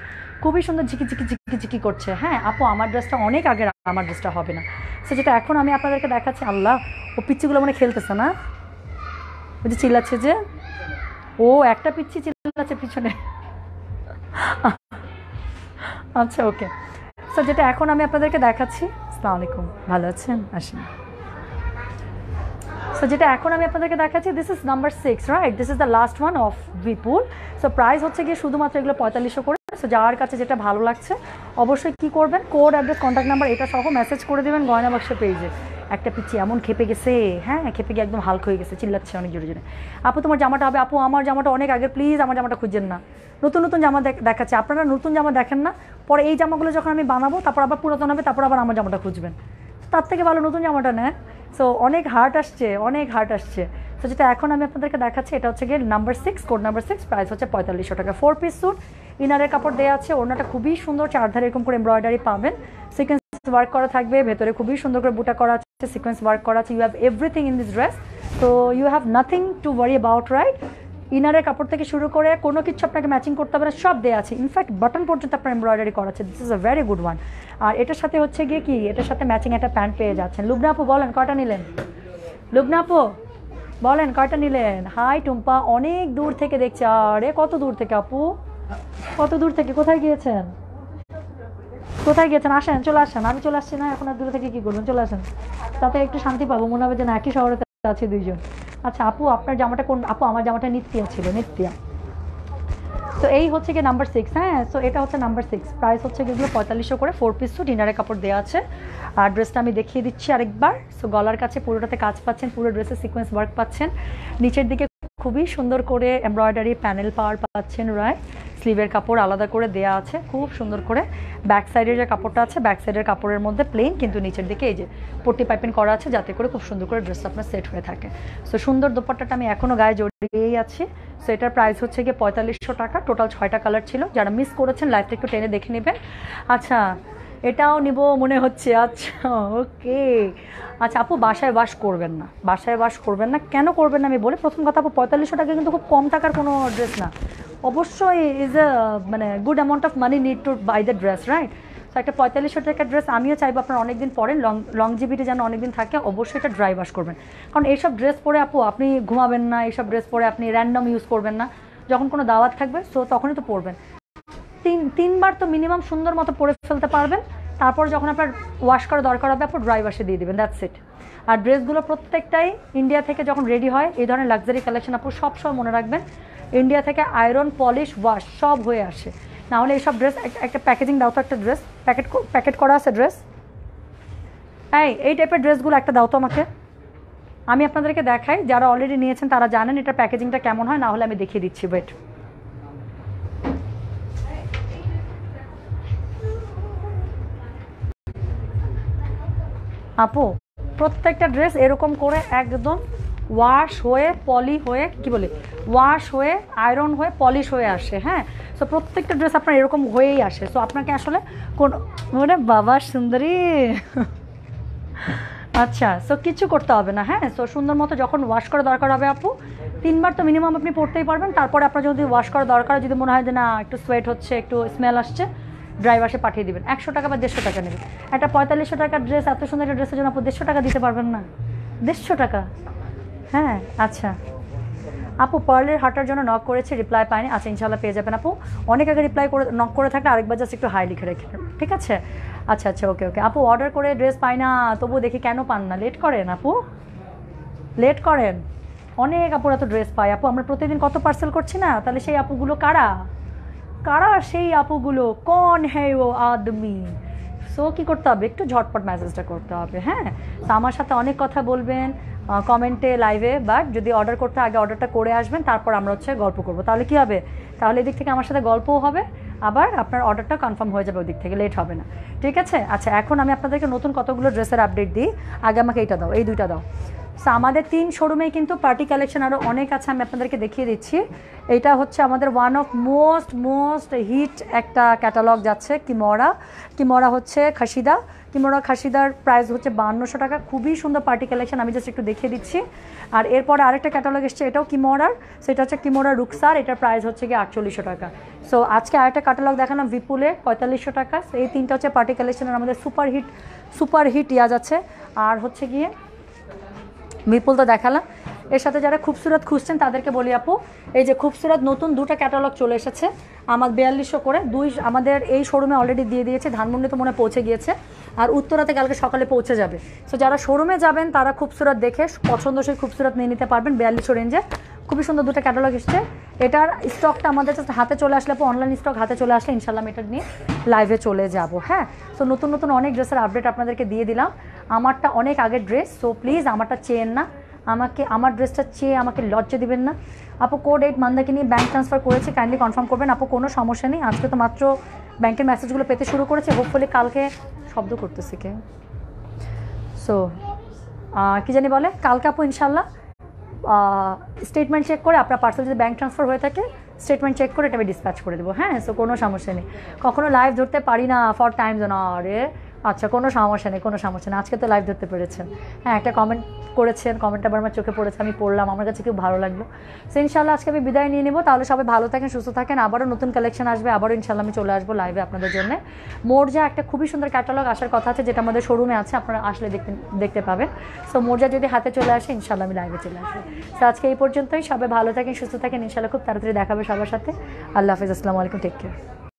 খুবই সুন্দর ঝিকি ঝিকি ঝিকি ঝিকি করছে হ্যাঁ আপু আমার ড্রেসটা অনেক আগের আমার ড্রেসটা হবে না সে যেটা এখন আমি আপনাদেরকে দেখাচ্ছি আল্লাহ ও পিচ্ছিগুলো মানে খেলতেছে না ওই যে চিল্লাচ্ছে যে ও একটা পিচ্ছি চিল্লাচ্ছে পিছনে [LAUGHS] আচ্ছা ওকে সো যেটা এখন আমি আপনাদেরকে দেখাচ্ছি আসসালামু আলাইকুম ভালো আছেন আসেন সো যেটা এখন আমি আপনাদেরকে দেখাচ্ছি this is number six right this is the last one of Bipul so price হচ্ছে গিয়ে শুধুমাত্র এগুলো পঁয়তাল্লিশশো করে সো যার কাছে যেটা ভালো লাগছে অবশ্যই কী করবেন কোড অ্যাড্রেস কন্ট্যাক্ট নাম্বার এটা সহ মেসেজ করে দেবেন গয়না বাক্সের পেজে একটা পিচি এমন খেপে গেছে হ্যাঁ খেপে গিয়ে একদম হালকা হয়ে গেছে চিল্লাচ্ছে অনেক জোরে জোরে আপু তোমার জামাটা হবে আপু আমার জামাটা অনেক আগে প্লিজ আমার জামাটা খুঁজছেন না নতুন নতুন জামা দেখাচ্ছে আপনারা নতুন জামা দেখেন না পরে এই জামাগুলো যখন আমি বানাবো তারপর আবার পুরাতন হবে তারপর আবার আমার জামাটা খুঁজবেন তার থেকে ভালো নতুন জামাটা নেন সো অনেক হার্ট আসছে অনেক হার্ট আসছে সো যেটা এখন আমি আপনাদেরকে দেখাচ্ছি এটা হচ্ছে গিয়ে number six code number six price হচ্ছে পঁয়তাল্লিশশো টাকা ফোর পিস স্যুট ইনারের কাপড় দেওয়া আছে ওনাটা খুবই সুন্দর চারধারে এরকম করে এমব্রয়ডারি পাবেন সেকেন্ড ওয়ার্ক করা থাকবে ভেতরে খুবই সুন্দর করে বুটা করা একটা সিকোয়েন্স ওয়ার্ক করা আছে you have everything in this dress তো you have nothing to worry about right ইনারের কাপড় থেকে শুরু করে কোনো কিছু আপনাকে ম্যাচিং করতে হবে সব দেওয়া আছে ইনফ্যাক্ট বাটন পর্যন্ত আপনার এমব্রয়ডারি করা আছে this is a very good one আর এটার সাথে হচ্ছে গিয়ে কি এটার সাথে ম্যাচিং একটা প্যান্ট পেয়ে যাচ্ছেন লুবনাপু বলেন কটা নিলেন লুবনাপু বলেন কয়টা নিলেন হাই টুম্পা অনেক দূর থেকে দেখছে আরে কত দূর থেকে আপু কত দূর থেকে কোথায় গিয়েছেন কোথায় গেছেন আসেন চলে আসেন আমি চলে আসছি না এখন আর দূরে থেকে কী করবেন চলে আসেন তাতে একটু শান্তি পাবো মনে হবে যে না একই শহরে আছে দুইজন আচ্ছা আপু আপনার জামাটা কোন আপু আমার জামাটা নিত্যিয়া ছিল নিত্যিয়া তো এই হচ্ছে গিয়ে নাম্বার সিক্স হ্যাঁ সো এটা হচ্ছে নাম্বার সিক্স প্রাইস হচ্ছে গিয়েগুলো পঁয়তাল্লিশশো করে ফোর পিস টু ডিনারের কাপড় দেওয়া আছে আর ড্রেসটা আমি দেখিয়ে দিচ্ছি আরেকবার সো গলার কাছে পুরোটাতে কাজ পাচ্ছেন পুরো ড্রেসের সিকোয়েন্স ওয়ার্ক পাচ্ছেন নিচের দিকে খুবই সুন্দর করে এমব্রয়ডারি প্যানেল পাওয়ার পাচ্ছেন রায় স্লিভের কাপড় আলাদা করে দেয়া আছে খুব সুন্দর করে ব্যাক সাইডের যে কাপড়টা আছে ব্যাক সাইডের কাপড়ের মধ্যে প্লেন কিন্তু নিচের দিকে এই যে পট্টি পাইপিং করা আছে যাতে করে খুব সুন্দর করে ড্রেসটা আপনার সেট হয়ে থাকে সো সুন্দর দোপাট্টাটা আমি এখনও গায়ে জড়িয়েই আছি সো এটার প্রাইস হচ্ছে গিয়ে পঁয়তাল্লিশশো টাকা টোটাল ছয়টা কালার ছিল যারা মিস করেছেন লাইফটা একটু টেনে দেখে নেবেন আচ্ছা এটাও নিব মনে হচ্ছে আচ্ছা ওকে আচ্ছা আপু বাসায় বাস করবেন না বাসায় বাস করবেন না কেন করবেন না আমি বলি প্রথম কথা আপু পঁয়তাল্লিশশো টাকা কিন্তু খুব কম টাকার কোনো ড্রেস না অবশ্যই ইজ এ মানে good amount of money need to buy the dress right তো একটা পঁয়তাল্লিশশো টাকার ড্রেস আমিও চাইবো আপনার অনেক দিন লং লং জিবিটি যেন অনেক দিন থাকে অবশ্যই এটা ড্রাই ওয়াশ করবেন কারণ এইসব ড্রেস পরে আপু আপনি ঘুমাবেন না এইসব ড্রেস পরে আপনি র্যান্ডম ইউজ করবেন না যখন কোনো দাওয়াত থাকবে সো তখনই তো পরবেন তিন তিনবার তো মিনিমাম সুন্দর মতো পরে ফেলতে পারবেন তারপর যখন আপনার ওয়াশ করা দরকার হবে আপনার ড্রাই ওয়াশে দিয়ে দেবেন দ্যাটস ইট আর ড্রেসগুলো প্রত্যেকটাই ইন্ডিয়া থেকে যখন রেডি হয় এই ধরনের লাক্সারি কালেকশন আপু সবসময় মনে রাখবেন ইন্ডিয়া থেকে আয়রন পলিশ ওয়াশ সব হয়ে আসে নাহলে এইসব ড্রেস একটা প্যাকেজিং দাও তো একটা ড্রেস প্যাকেট প্যাকেট করা আছে ড্রেস হ্যাঁ এই টাইপের ড্রেসগুলো একটা দাও তো আমাকে আমি আপনাদেরকে দেখাই যারা অলরেডি নিয়েছেন তারা জানেন এটা প্যাকেজিংটা কেমন হয় না হলে আমি দেখিয়ে দিচ্ছি ওয়েট আপু প্রত্যেকটা ড্রেস এরকম করে একদম ওয়াশ হয়ে পলি হয়ে কি বলে ওয়াশ হয়ে আয়রন হয়ে পলিশ হয়ে আসে হ্যাঁ সো প্রত্যেকটা ড্রেস আপনার এরকম হয়েই আসে সো আপনাকে আসলে কোন মানে বাবা সুন্দরী আচ্ছা সো কিছু করতে হবে না হ্যাঁ সো সুন্দর মতো যখন ওয়াশ করা দরকার হবে আপু তিনবার তো মিনিমাম আপনি পড়তেই পারবেন তারপরে আপনার যদি ওয়াশ করা দরকার যদি মনে হয় যে না একটু সোয়েট হচ্ছে একটু স্মেল আসছে ড্রাইভারসে পাঠিয়ে দেবেন একশো টাকা বা দেড়শো টাকা নেবেন একটা পঁয়তাল্লিশশো টাকার ড্রেস এত সুন্দর একটা ড্রেসের জন্য আপনি দেড়শো টাকা দিতে পারবেন না দেড়শো টাকা হ্যাঁ আচ্ছা আপু পার্লের হাঁটার জন্য নক করেছে রিপ্লাই পায়নি আচ্ছা ইনশাল্লাহ পেয়ে যাবেন আপু অনেক আগে রিপ্লাই করে নক করে থাকলে আরেকবার জাস্ট একটু হাই লিখে রেখে ঠিক আছে আচ্ছা আচ্ছা ওকে ওকে আপু অর্ডার করে ড্রেস পাই না তবু দেখি কেন পান না লেট করেন আপু লেট করেন অনেক আপুরা তো ড্রেস পায় আপু আমরা প্রতিদিন কত পার্সেল করছি না তাহলে সেই আপুগুলো কারা কারা সেই আপুগুলো কন হে ও আদমি সো কী করতে হবে একটু ঝটপট মেসেজটা করতে হবে হ্যাঁ তো আমার সাথে অনেক কথা বলবেন কমেন্টে লাইভে বাট যদি অর্ডার করতে আগে অর্ডারটা করে আসবেন তারপর আমরা হচ্ছে গল্প করব তাহলে কী হবে তাহলে এদিক থেকে আমার সাথে গল্পও হবে আবার আপনার অর্ডারটা কনফার্ম হয়ে যাবে ওদিক থেকে লেট হবে না ঠিক আছে আচ্ছা এখন আমি আপনাদেরকে নতুন কতগুলো ড্রেসের আপডেট দিই আগে আমাকে এইটা দাও এই দুইটা দাও সো আমাদের তিন শোরুমেই কিন্তু পার্টি কালেকশন আরও অনেক আছে আমি আপনাদেরকে দেখিয়ে দিচ্ছি এটা হচ্ছে আমাদের one of most most hit একটা ক্যাটালগ যাচ্ছে কিমরা কিমরা হচ্ছে খাসিদা তিমোরা খাসিদার প্রাইস হচ্ছে বান্নশো টাকা খুবই সুন্দর পার্টি কালেকশন আমি জাস্ট একটু দেখিয়ে দিচ্ছি আর এরপর আরেকটা ক্যাটালগ এসছে এটাও কিমোরার সেটা হচ্ছে কিমোরা রুকসার এটার প্রাইস হচ্ছে গিয়ে আটচল্লিশশো টাকা সো আজকে আরেকটা ক্যাটালগ দেখানো বিপুলে পঁয়তাল্লিশশো টাকা এই তিনটা হচ্ছে পার্টি কালেকশনের আমাদের super hit super hit yes আছে আর হচ্ছে গিয়ে বিপুল তো দেখালাম এর সাথে যারা খুবসুরত খুঁজছেন তাদেরকে বলি আপু এই যে খুবসুরত নতুন দুটো ক্যাটালগ চলে এসেছে আমার বিয়াল্লিশশো করে দুই আমাদের এই শোরুমে অলরেডি দিয়ে দিয়েছে ধানমন্ডি তো মনে পৌঁছে গিয়েছে আর উত্তরাতে কালকে সকালে পৌঁছে যাবে সো যারা শোরুমে যাবেন তারা খুবসুরত দেখে পছন্দসই খুবসুরত নিয়ে নিতে পারবেন বিয়াল্লিশশো রেঞ্জে খুবই সুন্দর দুটো ক্যাটালগ এসছে এটার স্টকটা আমাদের জাস্ট হাতে চলে আসলে পর অনলাইন স্টক হাতে চলে আসলে ইনশাল্লাহ আমি এটা নিয়ে লাইভে চলে যাব হ্যাঁ সো নতুন নতুন অনেক ড্রেসের আপডেট আপনাদেরকে দিয়ে দিলাম আমারটা অনেক আগের ড্রেস সো প্লিজ আমারটা চেন না আমাকে আমার ড্রেসটা চেয়ে আমাকে লজ্জা দিবেন না আপু কোড এইট মান্দাকে নিয়ে ব্যাঙ্ক ট্রান্সফার করেছে কাইন্ডলি কনফার্ম করবেন আপু কোনো সমস্যা নেই আজকে তো মাত্র ব্যাংকের মেসেজগুলো পেতে শুরু করেছে হোপফুলি কালকে শব্দ করতেছে কে সো কী জানি বলে কালকে আপু ইনশাল্লাহ স্টেটমেন্ট চেক করে আপনার পার্সেল যদি ব্যাঙ্ক ট্রান্সফার হয়ে থাকে স্টেটমেন্ট চেক করে এটা আমি ডিসপ্যাচ করে দেবো হ্যাঁ সো কোনো সমস্যা নেই কখনো লাইভ ধরতে পারি না ফর টাইম জোন আরে আচ্ছা কোনো সমস্যা নেই কোনো সমস্যা নেই আজকে তো লাইভ ধরতে পেরেছেন হ্যাঁ একটা কমেন্ট করেছেন কমেন্ট আবার আমার চোখে পড়েছে আমি পড়লাম আমার কাছে খুব ভালো লাগলো সো ইনশাল্লাহ আজকে আমি বিদায় নিয়ে নেবো তাহলে সবাই ভালো থাকেন সুস্থ থাকেন আবারও নতুন কালেকশন আসবে আবারও ইনশাল্লাহ আমি চলে আসবো লাইভে আপনাদের জন্য মোরজা একটা খুবই সুন্দর ক্যাটালগ আসার কথা আছে যেটা আমাদের শোরুমে আছে আপনারা আসলে দেখতে দেখতে পাবেন সো মোরজা যদি হাতে চলে আসে ইনশাল্লাহ আমি লাইভে চলে আসবো সো আজকে এই পর্যন্তই সবাই ভালো থাকেন সুস্থ থাকেন ইনশাল্লাহ খুব তাড়াতাড়ি দেখাবে সবার সাথে আল্লাহ হাফিজ আসসালামু আলাইকুম টেক কেয়ার